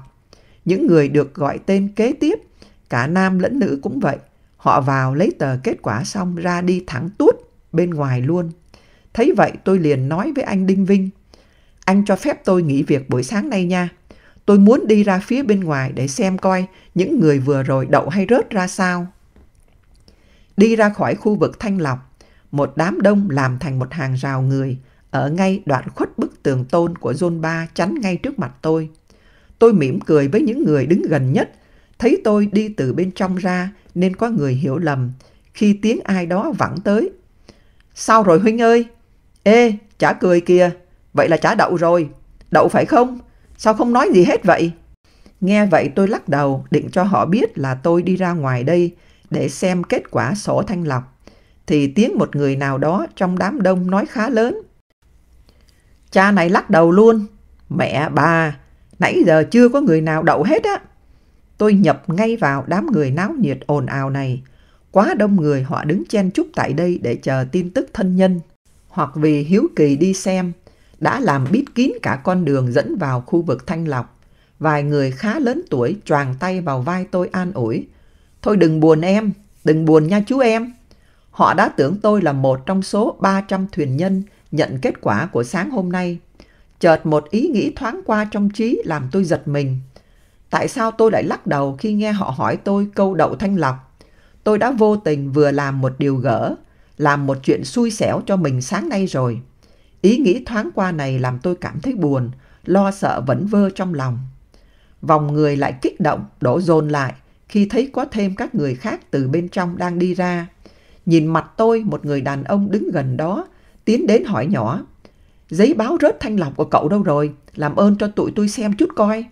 những người được gọi tên kế tiếp, cả nam lẫn nữ cũng vậy. Họ vào lấy tờ kết quả xong ra đi thẳng tuốt bên ngoài luôn. Thấy vậy tôi liền nói với anh Đinh Vinh. Anh cho phép tôi nghỉ việc buổi sáng nay nha. Tôi muốn đi ra phía bên ngoài để xem coi những người vừa rồi đậu hay rớt ra sao. Đi ra khỏi khu vực thanh lọc, một đám đông làm thành một hàng rào người ở ngay đoạn khuất bức tường tôn của zone 3 chắn ngay trước mặt tôi. Tôi mỉm cười với những người đứng gần nhất. Thấy tôi đi từ bên trong ra nên có người hiểu lầm khi tiếng ai đó vẳng tới. Sao rồi Huynh ơi? Ê, chả cười kìa. Vậy là chả đậu rồi. Đậu phải không? Sao không nói gì hết vậy? Nghe vậy tôi lắc đầu định cho họ biết là tôi đi ra ngoài đây để xem kết quả sổ thanh lọc. Thì tiếng một người nào đó trong đám đông nói khá lớn. Cha này lắc đầu luôn. Mẹ bà, Nãy giờ chưa có người nào đậu hết á. Tôi nhập ngay vào đám người náo nhiệt ồn ào này. Quá đông người họ đứng chen chúc tại đây để chờ tin tức thân nhân. Hoặc vì hiếu kỳ đi xem, đã làm bít kín cả con đường dẫn vào khu vực thanh lọc. Vài người khá lớn tuổi choàng tay vào vai tôi an ủi. Thôi đừng buồn em, đừng buồn nha chú em. Họ đã tưởng tôi là một trong số 300 thuyền nhân nhận kết quả của sáng hôm nay Chợt một ý nghĩ thoáng qua trong trí làm tôi giật mình. Tại sao tôi lại lắc đầu khi nghe họ hỏi tôi câu đậu thanh lọc? Tôi đã vô tình vừa làm một điều gỡ, làm một chuyện xui xẻo cho mình sáng nay rồi. Ý nghĩ thoáng qua này làm tôi cảm thấy buồn, lo sợ vẫn vơ trong lòng. Vòng người lại kích động, đổ dồn lại khi thấy có thêm các người khác từ bên trong đang đi ra. Nhìn mặt tôi, một người đàn ông đứng gần đó, tiến đến hỏi nhỏ. Giấy báo rớt thanh lọc của cậu đâu rồi? Làm ơn cho tụi tôi xem chút coi.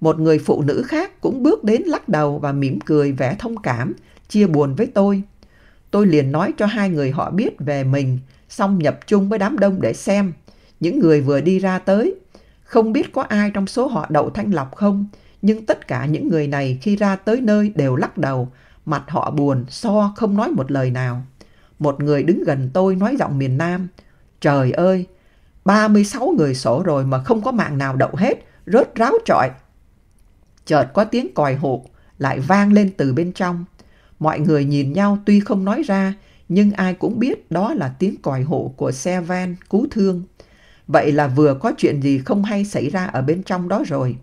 Một người phụ nữ khác cũng bước đến lắc đầu và mỉm cười vẻ thông cảm, chia buồn với tôi. Tôi liền nói cho hai người họ biết về mình, xong nhập chung với đám đông để xem. Những người vừa đi ra tới, không biết có ai trong số họ đậu thanh lọc không, nhưng tất cả những người này khi ra tới nơi đều lắc đầu, mặt họ buồn, so không nói một lời nào. Một người đứng gần tôi nói giọng miền Nam, Trời ơi, 36 người sổ rồi mà không có mạng nào đậu hết, rớt ráo trọi. Chợt có tiếng còi hụt, lại vang lên từ bên trong. Mọi người nhìn nhau tuy không nói ra, nhưng ai cũng biết đó là tiếng còi hụ của xe van cứu thương. Vậy là vừa có chuyện gì không hay xảy ra ở bên trong đó rồi.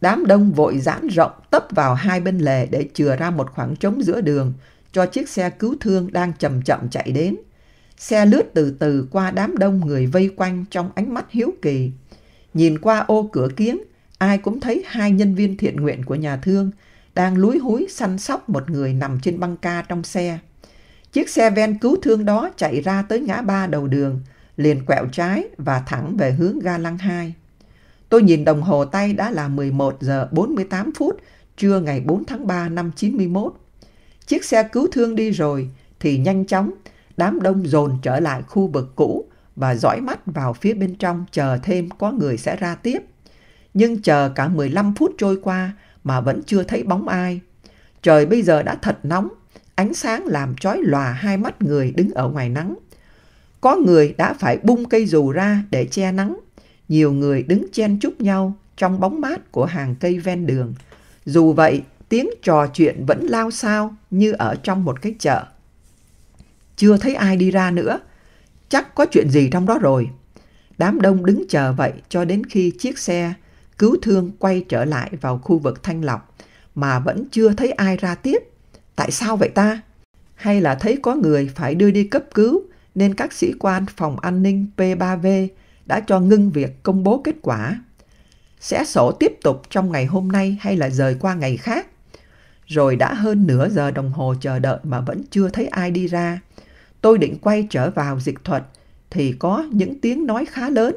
Đám đông vội giãn rộng tấp vào hai bên lề để chừa ra một khoảng trống giữa đường cho chiếc xe cứu thương đang chậm chậm chạy đến. Xe lướt từ từ qua đám đông người vây quanh trong ánh mắt hiếu kỳ. Nhìn qua ô cửa kiếng, ai cũng thấy hai nhân viên thiện nguyện của nhà thương đang lúi húi săn sóc một người nằm trên băng ca trong xe. Chiếc xe ven cứu thương đó chạy ra tới ngã ba đầu đường, liền quẹo trái và thẳng về hướng ga lăng 2. Tôi nhìn đồng hồ tay đã là 11 giờ 48 phút, trưa ngày 4 tháng 3 năm 91. Chiếc xe cứu thương đi rồi thì nhanh chóng đám đông dồn trở lại khu vực cũ và dõi mắt vào phía bên trong chờ thêm có người sẽ ra tiếp. Nhưng chờ cả 15 phút trôi qua mà vẫn chưa thấy bóng ai. Trời bây giờ đã thật nóng, ánh sáng làm chói lòa hai mắt người đứng ở ngoài nắng. Có người đã phải bung cây dù ra để che nắng. Nhiều người đứng chen chúc nhau trong bóng mát của hàng cây ven đường. Dù vậy, tiếng trò chuyện vẫn lao sao như ở trong một cái chợ chưa thấy ai đi ra nữa. Chắc có chuyện gì trong đó rồi. Đám đông đứng chờ vậy cho đến khi chiếc xe cứu thương quay trở lại vào khu vực thanh lọc mà vẫn chưa thấy ai ra tiếp. Tại sao vậy ta? Hay là thấy có người phải đưa đi cấp cứu nên các sĩ quan phòng an ninh P3V đã cho ngưng việc công bố kết quả? Sẽ sổ tiếp tục trong ngày hôm nay hay là rời qua ngày khác? Rồi đã hơn nửa giờ đồng hồ chờ đợi mà vẫn chưa thấy ai đi ra tôi định quay trở vào dịch thuật thì có những tiếng nói khá lớn.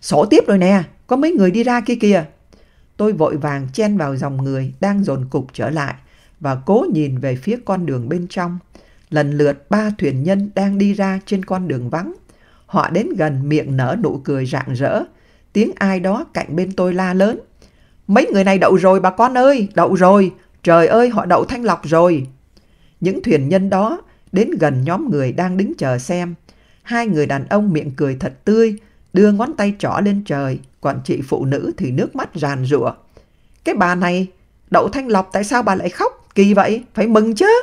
Sổ tiếp rồi nè, có mấy người đi ra kia kìa. Tôi vội vàng chen vào dòng người đang dồn cục trở lại và cố nhìn về phía con đường bên trong. Lần lượt ba thuyền nhân đang đi ra trên con đường vắng. Họ đến gần miệng nở nụ cười rạng rỡ. Tiếng ai đó cạnh bên tôi la lớn. Mấy người này đậu rồi bà con ơi, đậu rồi. Trời ơi, họ đậu thanh lọc rồi. Những thuyền nhân đó đến gần nhóm người đang đứng chờ xem. Hai người đàn ông miệng cười thật tươi, đưa ngón tay trỏ lên trời, còn chị phụ nữ thì nước mắt ràn rụa. Cái bà này, Đậu Thanh Lộc tại sao bà lại khóc? Kỳ vậy, phải mừng chứ.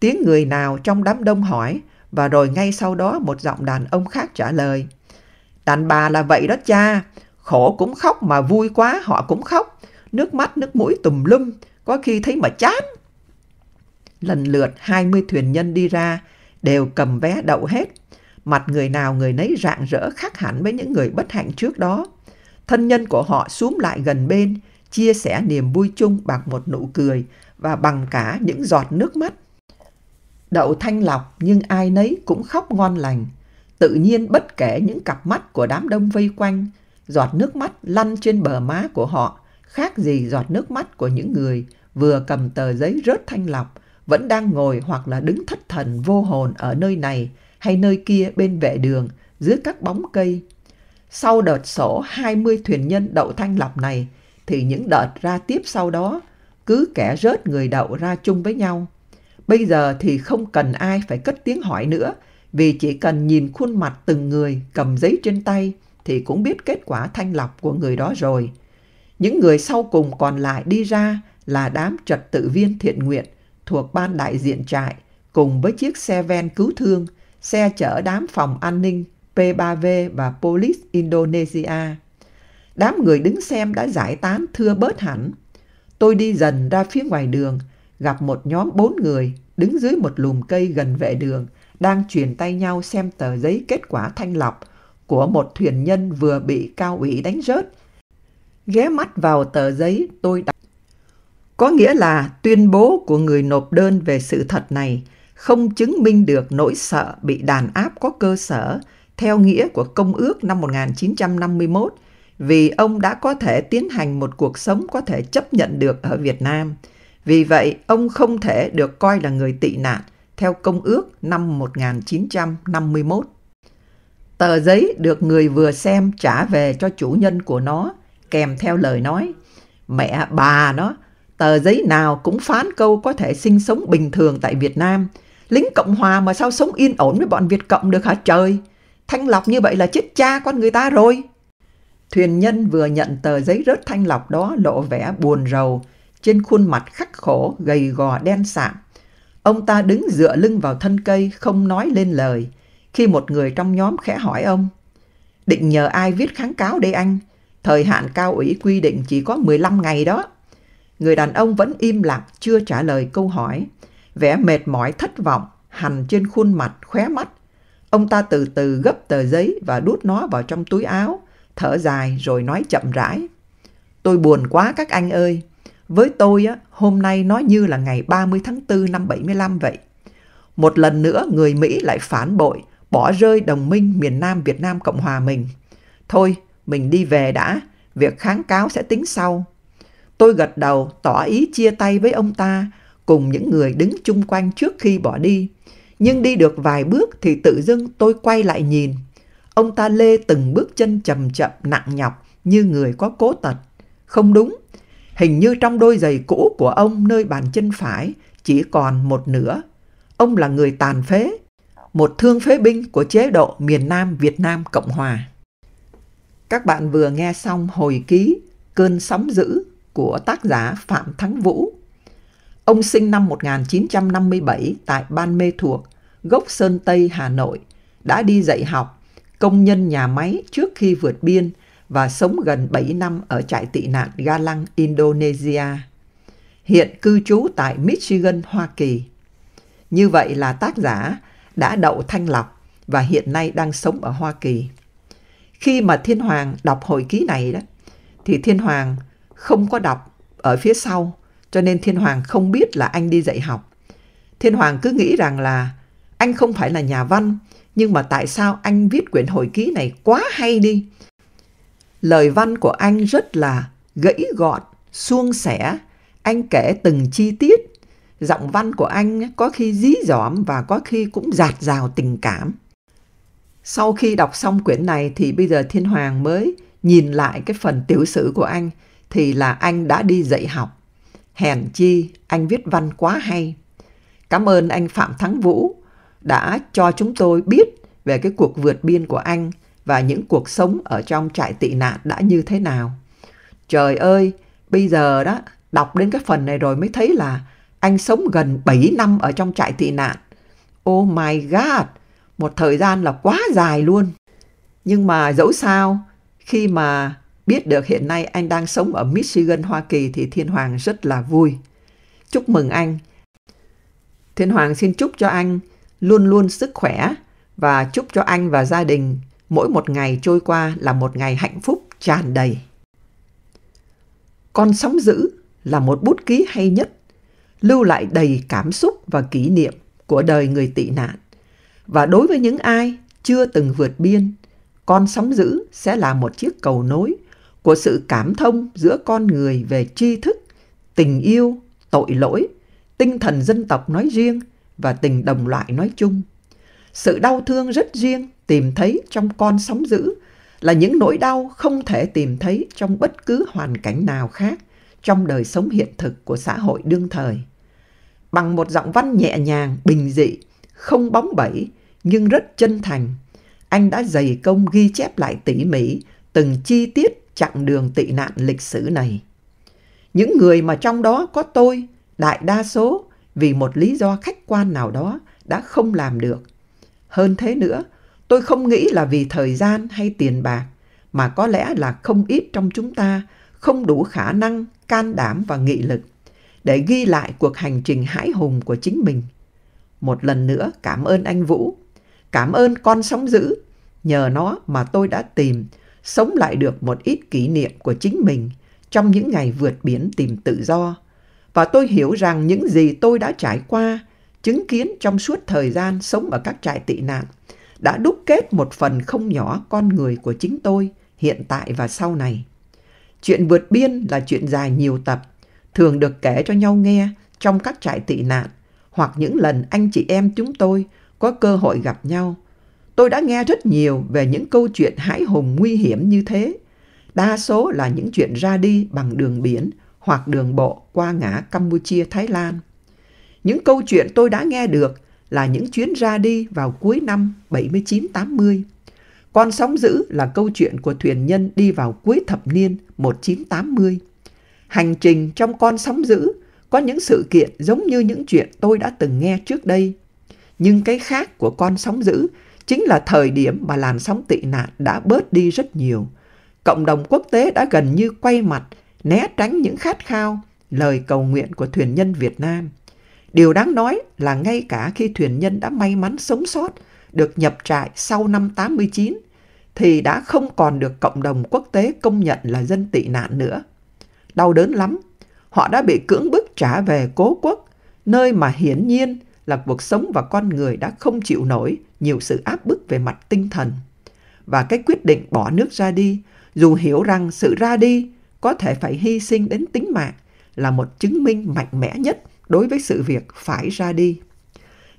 Tiếng người nào trong đám đông hỏi, và rồi ngay sau đó một giọng đàn ông khác trả lời. Đàn bà là vậy đó cha, khổ cũng khóc mà vui quá họ cũng khóc, nước mắt nước mũi tùm lum, có khi thấy mà chán lần lượt 20 thuyền nhân đi ra, đều cầm vé đậu hết. Mặt người nào người nấy rạng rỡ khác hẳn với những người bất hạnh trước đó. Thân nhân của họ xuống lại gần bên, chia sẻ niềm vui chung bằng một nụ cười và bằng cả những giọt nước mắt. Đậu thanh lọc nhưng ai nấy cũng khóc ngon lành. Tự nhiên bất kể những cặp mắt của đám đông vây quanh, giọt nước mắt lăn trên bờ má của họ, khác gì giọt nước mắt của những người vừa cầm tờ giấy rớt thanh lọc vẫn đang ngồi hoặc là đứng thất thần vô hồn ở nơi này hay nơi kia bên vệ đường dưới các bóng cây. Sau đợt sổ 20 thuyền nhân đậu thanh lọc này thì những đợt ra tiếp sau đó cứ kẻ rớt người đậu ra chung với nhau. Bây giờ thì không cần ai phải cất tiếng hỏi nữa vì chỉ cần nhìn khuôn mặt từng người cầm giấy trên tay thì cũng biết kết quả thanh lọc của người đó rồi. Những người sau cùng còn lại đi ra là đám trật tự viên thiện nguyện thuộc ban đại diện trại cùng với chiếc xe ven cứu thương, xe chở đám phòng an ninh P3V và Police Indonesia. Đám người đứng xem đã giải tán thưa bớt hẳn. Tôi đi dần ra phía ngoài đường, gặp một nhóm bốn người đứng dưới một lùm cây gần vệ đường đang truyền tay nhau xem tờ giấy kết quả thanh lọc của một thuyền nhân vừa bị cao ủy đánh rớt. Ghé mắt vào tờ giấy tôi đọc có nghĩa là tuyên bố của người nộp đơn về sự thật này không chứng minh được nỗi sợ bị đàn áp có cơ sở theo nghĩa của Công ước năm 1951 vì ông đã có thể tiến hành một cuộc sống có thể chấp nhận được ở Việt Nam. Vì vậy, ông không thể được coi là người tị nạn theo Công ước năm 1951. Tờ giấy được người vừa xem trả về cho chủ nhân của nó kèm theo lời nói Mẹ bà nó, Tờ giấy nào cũng phán câu có thể sinh sống bình thường tại Việt Nam. Lính Cộng Hòa mà sao sống yên ổn với bọn Việt Cộng được hả trời? Thanh lọc như vậy là chết cha con người ta rồi. Thuyền nhân vừa nhận tờ giấy rớt thanh lọc đó lộ vẻ buồn rầu, trên khuôn mặt khắc khổ, gầy gò đen sạm. Ông ta đứng dựa lưng vào thân cây, không nói lên lời. Khi một người trong nhóm khẽ hỏi ông, định nhờ ai viết kháng cáo đây anh? Thời hạn cao ủy quy định chỉ có 15 ngày đó. Người đàn ông vẫn im lặng, chưa trả lời câu hỏi. Vẻ mệt mỏi thất vọng, hành trên khuôn mặt, khóe mắt. Ông ta từ từ gấp tờ giấy và đút nó vào trong túi áo, thở dài rồi nói chậm rãi. Tôi buồn quá các anh ơi. Với tôi, á, hôm nay nó như là ngày 30 tháng 4 năm 75 vậy. Một lần nữa người Mỹ lại phản bội, bỏ rơi đồng minh miền Nam Việt Nam Cộng Hòa mình. Thôi, mình đi về đã, việc kháng cáo sẽ tính sau. Tôi gật đầu tỏ ý chia tay với ông ta cùng những người đứng chung quanh trước khi bỏ đi. Nhưng đi được vài bước thì tự dưng tôi quay lại nhìn. Ông ta lê từng bước chân chậm chậm nặng nhọc như người có cố tật. Không đúng, hình như trong đôi giày cũ của ông nơi bàn chân phải chỉ còn một nửa. Ông là người tàn phế, một thương phế binh của chế độ miền Nam Việt Nam Cộng Hòa. Các bạn vừa nghe xong hồi ký Cơn sóng dữ của tác giả Phạm Thắng Vũ. Ông sinh năm 1957 tại Ban Mê Thuộc, gốc Sơn Tây, Hà Nội, đã đi dạy học, công nhân nhà máy trước khi vượt biên và sống gần 7 năm ở trại tị nạn Galang, Indonesia. Hiện cư trú tại Michigan, Hoa Kỳ. Như vậy là tác giả đã đậu thanh lọc và hiện nay đang sống ở Hoa Kỳ. Khi mà Thiên Hoàng đọc hồi ký này đó, thì Thiên Hoàng không có đọc ở phía sau, cho nên Thiên Hoàng không biết là anh đi dạy học. Thiên Hoàng cứ nghĩ rằng là anh không phải là nhà văn, nhưng mà tại sao anh viết quyển hồi ký này quá hay đi. Lời văn của anh rất là gãy gọn, suông sẻ, anh kể từng chi tiết. Giọng văn của anh có khi dí dỏm và có khi cũng giạt rào tình cảm. Sau khi đọc xong quyển này thì bây giờ Thiên Hoàng mới nhìn lại cái phần tiểu sử của anh thì là anh đã đi dạy học. Hèn chi, anh viết văn quá hay. Cảm ơn anh Phạm Thắng Vũ đã cho chúng tôi biết về cái cuộc vượt biên của anh và những cuộc sống ở trong trại tị nạn đã như thế nào. Trời ơi, bây giờ đó, đọc đến cái phần này rồi mới thấy là anh sống gần 7 năm ở trong trại tị nạn. Oh my god, một thời gian là quá dài luôn. Nhưng mà dẫu sao, khi mà Biết được hiện nay anh đang sống ở Michigan, Hoa Kỳ thì Thiên Hoàng rất là vui. Chúc mừng anh. Thiên Hoàng xin chúc cho anh luôn luôn sức khỏe và chúc cho anh và gia đình mỗi một ngày trôi qua là một ngày hạnh phúc tràn đầy. Con sóng dữ là một bút ký hay nhất, lưu lại đầy cảm xúc và kỷ niệm của đời người tị nạn. Và đối với những ai chưa từng vượt biên, con sóng dữ sẽ là một chiếc cầu nối của sự cảm thông giữa con người về tri thức, tình yêu, tội lỗi, tinh thần dân tộc nói riêng và tình đồng loại nói chung. Sự đau thương rất riêng tìm thấy trong con sóng dữ là những nỗi đau không thể tìm thấy trong bất cứ hoàn cảnh nào khác trong đời sống hiện thực của xã hội đương thời. Bằng một giọng văn nhẹ nhàng, bình dị, không bóng bẩy nhưng rất chân thành, anh đã dày công ghi chép lại tỉ mỉ từng chi tiết chặng đường tị nạn lịch sử này. Những người mà trong đó có tôi, đại đa số vì một lý do khách quan nào đó đã không làm được. Hơn thế nữa, tôi không nghĩ là vì thời gian hay tiền bạc, mà có lẽ là không ít trong chúng ta không đủ khả năng, can đảm và nghị lực để ghi lại cuộc hành trình hãi hùng của chính mình. Một lần nữa cảm ơn anh Vũ, cảm ơn con sống dữ, nhờ nó mà tôi đã tìm sống lại được một ít kỷ niệm của chính mình trong những ngày vượt biển tìm tự do. Và tôi hiểu rằng những gì tôi đã trải qua, chứng kiến trong suốt thời gian sống ở các trại tị nạn, đã đúc kết một phần không nhỏ con người của chính tôi hiện tại và sau này. Chuyện vượt biên là chuyện dài nhiều tập, thường được kể cho nhau nghe trong các trại tị nạn hoặc những lần anh chị em chúng tôi có cơ hội gặp nhau Tôi đã nghe rất nhiều về những câu chuyện hãi hùng nguy hiểm như thế. Đa số là những chuyện ra đi bằng đường biển hoặc đường bộ qua ngã Campuchia, Thái Lan. Những câu chuyện tôi đã nghe được là những chuyến ra đi vào cuối năm 79-80. Con sóng dữ là câu chuyện của thuyền nhân đi vào cuối thập niên 1980. Hành trình trong con sóng dữ có những sự kiện giống như những chuyện tôi đã từng nghe trước đây. Nhưng cái khác của con sóng dữ chính là thời điểm mà làn sóng tị nạn đã bớt đi rất nhiều. Cộng đồng quốc tế đã gần như quay mặt, né tránh những khát khao, lời cầu nguyện của thuyền nhân Việt Nam. Điều đáng nói là ngay cả khi thuyền nhân đã may mắn sống sót, được nhập trại sau năm 89, thì đã không còn được cộng đồng quốc tế công nhận là dân tị nạn nữa. Đau đớn lắm, họ đã bị cưỡng bức trả về cố quốc, nơi mà hiển nhiên là cuộc sống và con người đã không chịu nổi nhiều sự áp bức về mặt tinh thần. Và cái quyết định bỏ nước ra đi, dù hiểu rằng sự ra đi có thể phải hy sinh đến tính mạng, là một chứng minh mạnh mẽ nhất đối với sự việc phải ra đi.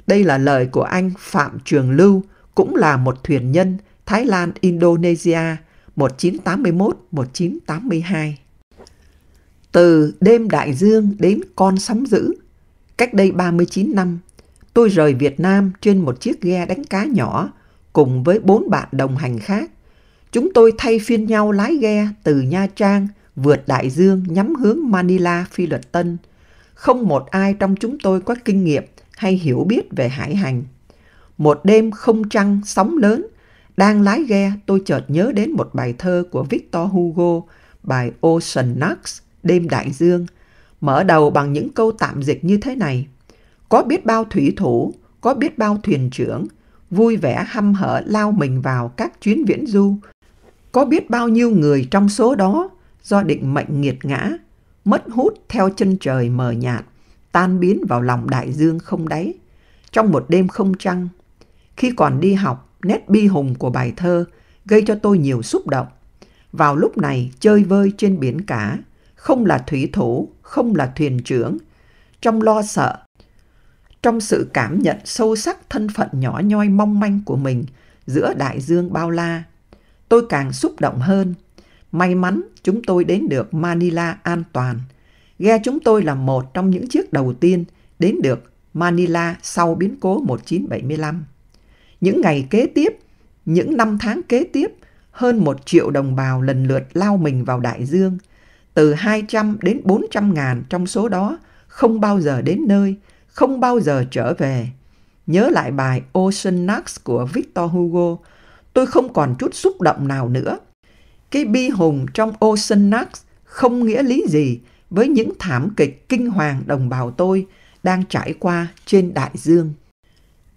Đây là lời của anh Phạm Trường Lưu, cũng là một thuyền nhân Thái Lan Indonesia 1981-1982. Từ đêm đại dương đến con sóng dữ, cách đây 39 năm, tôi rời Việt Nam trên một chiếc ghe đánh cá nhỏ cùng với bốn bạn đồng hành khác. Chúng tôi thay phiên nhau lái ghe từ Nha Trang vượt đại dương nhắm hướng Manila, Phi Luật Tân. Không một ai trong chúng tôi có kinh nghiệm hay hiểu biết về hải hành. Một đêm không trăng, sóng lớn, đang lái ghe tôi chợt nhớ đến một bài thơ của Victor Hugo, bài Ocean Knox, Đêm Đại Dương, mở đầu bằng những câu tạm dịch như thế này. Có biết bao thủy thủ, có biết bao thuyền trưởng, vui vẻ hăm hở lao mình vào các chuyến viễn du. Có biết bao nhiêu người trong số đó do định mệnh nghiệt ngã, mất hút theo chân trời mờ nhạt, tan biến vào lòng đại dương không đáy, trong một đêm không trăng. Khi còn đi học, nét bi hùng của bài thơ gây cho tôi nhiều xúc động. Vào lúc này chơi vơi trên biển cả, không là thủy thủ, không là thuyền trưởng. Trong lo sợ, trong sự cảm nhận sâu sắc thân phận nhỏ nhoi mong manh của mình giữa đại dương bao la. Tôi càng xúc động hơn. May mắn chúng tôi đến được Manila an toàn. Ghe chúng tôi là một trong những chiếc đầu tiên đến được Manila sau biến cố 1975. Những ngày kế tiếp, những năm tháng kế tiếp, hơn một triệu đồng bào lần lượt lao mình vào đại dương. Từ 200 đến 400 ngàn trong số đó không bao giờ đến nơi, không bao giờ trở về. Nhớ lại bài Ocean Nax của Victor Hugo, tôi không còn chút xúc động nào nữa. Cái bi hùng trong Ocean Nax không nghĩa lý gì với những thảm kịch kinh hoàng đồng bào tôi đang trải qua trên đại dương.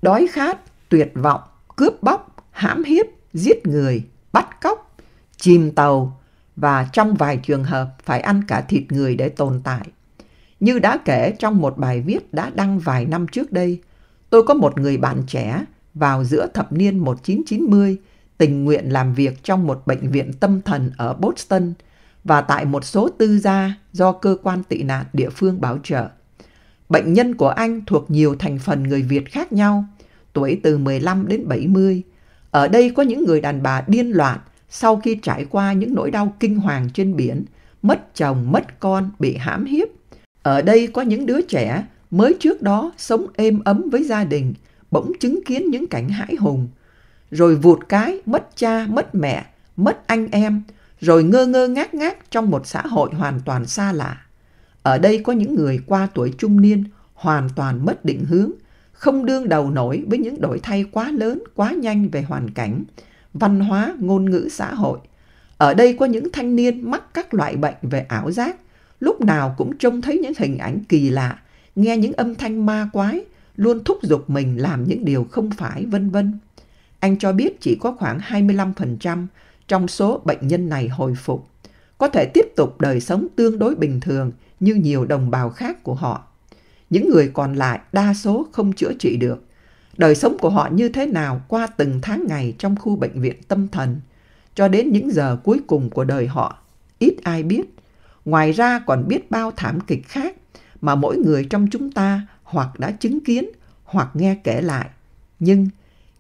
Đói khát, tuyệt vọng, cướp bóc, hãm hiếp, giết người, bắt cóc, chìm tàu và trong vài trường hợp phải ăn cả thịt người để tồn tại. Như đã kể trong một bài viết đã đăng vài năm trước đây, tôi có một người bạn trẻ vào giữa thập niên 1990 tình nguyện làm việc trong một bệnh viện tâm thần ở Boston và tại một số tư gia do cơ quan tị nạn địa phương bảo trợ. Bệnh nhân của anh thuộc nhiều thành phần người Việt khác nhau, tuổi từ 15 đến 70. Ở đây có những người đàn bà điên loạn sau khi trải qua những nỗi đau kinh hoàng trên biển, mất chồng, mất con, bị hãm hiếp ở đây có những đứa trẻ mới trước đó sống êm ấm với gia đình, bỗng chứng kiến những cảnh hãi hùng. Rồi vụt cái, mất cha, mất mẹ, mất anh em, rồi ngơ ngơ ngác ngác trong một xã hội hoàn toàn xa lạ. Ở đây có những người qua tuổi trung niên hoàn toàn mất định hướng, không đương đầu nổi với những đổi thay quá lớn, quá nhanh về hoàn cảnh, văn hóa, ngôn ngữ xã hội. Ở đây có những thanh niên mắc các loại bệnh về ảo giác, lúc nào cũng trông thấy những hình ảnh kỳ lạ, nghe những âm thanh ma quái, luôn thúc giục mình làm những điều không phải vân vân. Anh cho biết chỉ có khoảng 25% trong số bệnh nhân này hồi phục, có thể tiếp tục đời sống tương đối bình thường như nhiều đồng bào khác của họ. Những người còn lại đa số không chữa trị được. Đời sống của họ như thế nào qua từng tháng ngày trong khu bệnh viện tâm thần, cho đến những giờ cuối cùng của đời họ, ít ai biết Ngoài ra còn biết bao thảm kịch khác mà mỗi người trong chúng ta hoặc đã chứng kiến hoặc nghe kể lại. Nhưng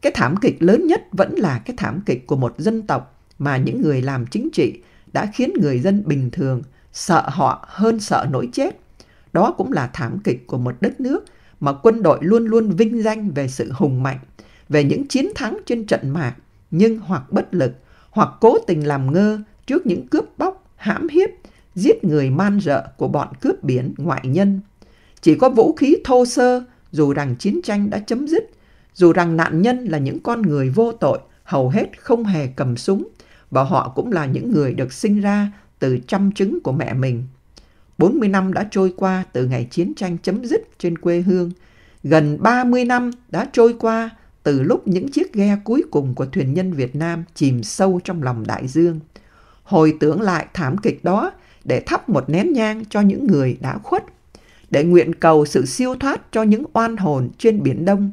cái thảm kịch lớn nhất vẫn là cái thảm kịch của một dân tộc mà những người làm chính trị đã khiến người dân bình thường sợ họ hơn sợ nỗi chết. Đó cũng là thảm kịch của một đất nước mà quân đội luôn luôn vinh danh về sự hùng mạnh, về những chiến thắng trên trận mạc, nhưng hoặc bất lực, hoặc cố tình làm ngơ trước những cướp bóc, hãm hiếp giết người man rợ của bọn cướp biển ngoại nhân. Chỉ có vũ khí thô sơ, dù rằng chiến tranh đã chấm dứt, dù rằng nạn nhân là những con người vô tội, hầu hết không hề cầm súng, và họ cũng là những người được sinh ra từ trăm trứng của mẹ mình. 40 năm đã trôi qua từ ngày chiến tranh chấm dứt trên quê hương. Gần 30 năm đã trôi qua từ lúc những chiếc ghe cuối cùng của thuyền nhân Việt Nam chìm sâu trong lòng đại dương. Hồi tưởng lại thảm kịch đó, để thắp một nén nhang cho những người đã khuất, để nguyện cầu sự siêu thoát cho những oan hồn trên Biển Đông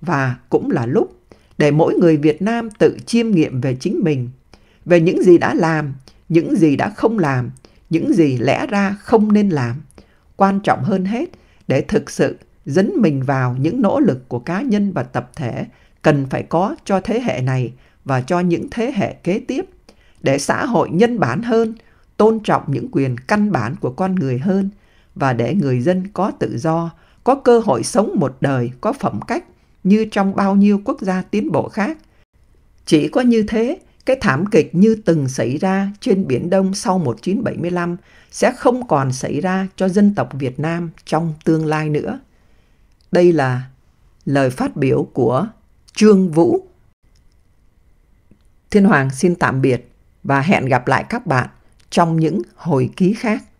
và cũng là lúc để mỗi người Việt Nam tự chiêm nghiệm về chính mình, về những gì đã làm, những gì đã không làm, những gì lẽ ra không nên làm. Quan trọng hơn hết để thực sự dấn mình vào những nỗ lực của cá nhân và tập thể cần phải có cho thế hệ này và cho những thế hệ kế tiếp để xã hội nhân bản hơn tôn trọng những quyền căn bản của con người hơn và để người dân có tự do, có cơ hội sống một đời có phẩm cách như trong bao nhiêu quốc gia tiến bộ khác. Chỉ có như thế, cái thảm kịch như từng xảy ra trên Biển Đông sau 1975 sẽ không còn xảy ra cho dân tộc Việt Nam trong tương lai nữa. Đây là lời phát biểu của Trương Vũ. Thiên Hoàng xin tạm biệt và hẹn gặp lại các bạn trong những hồi ký khác.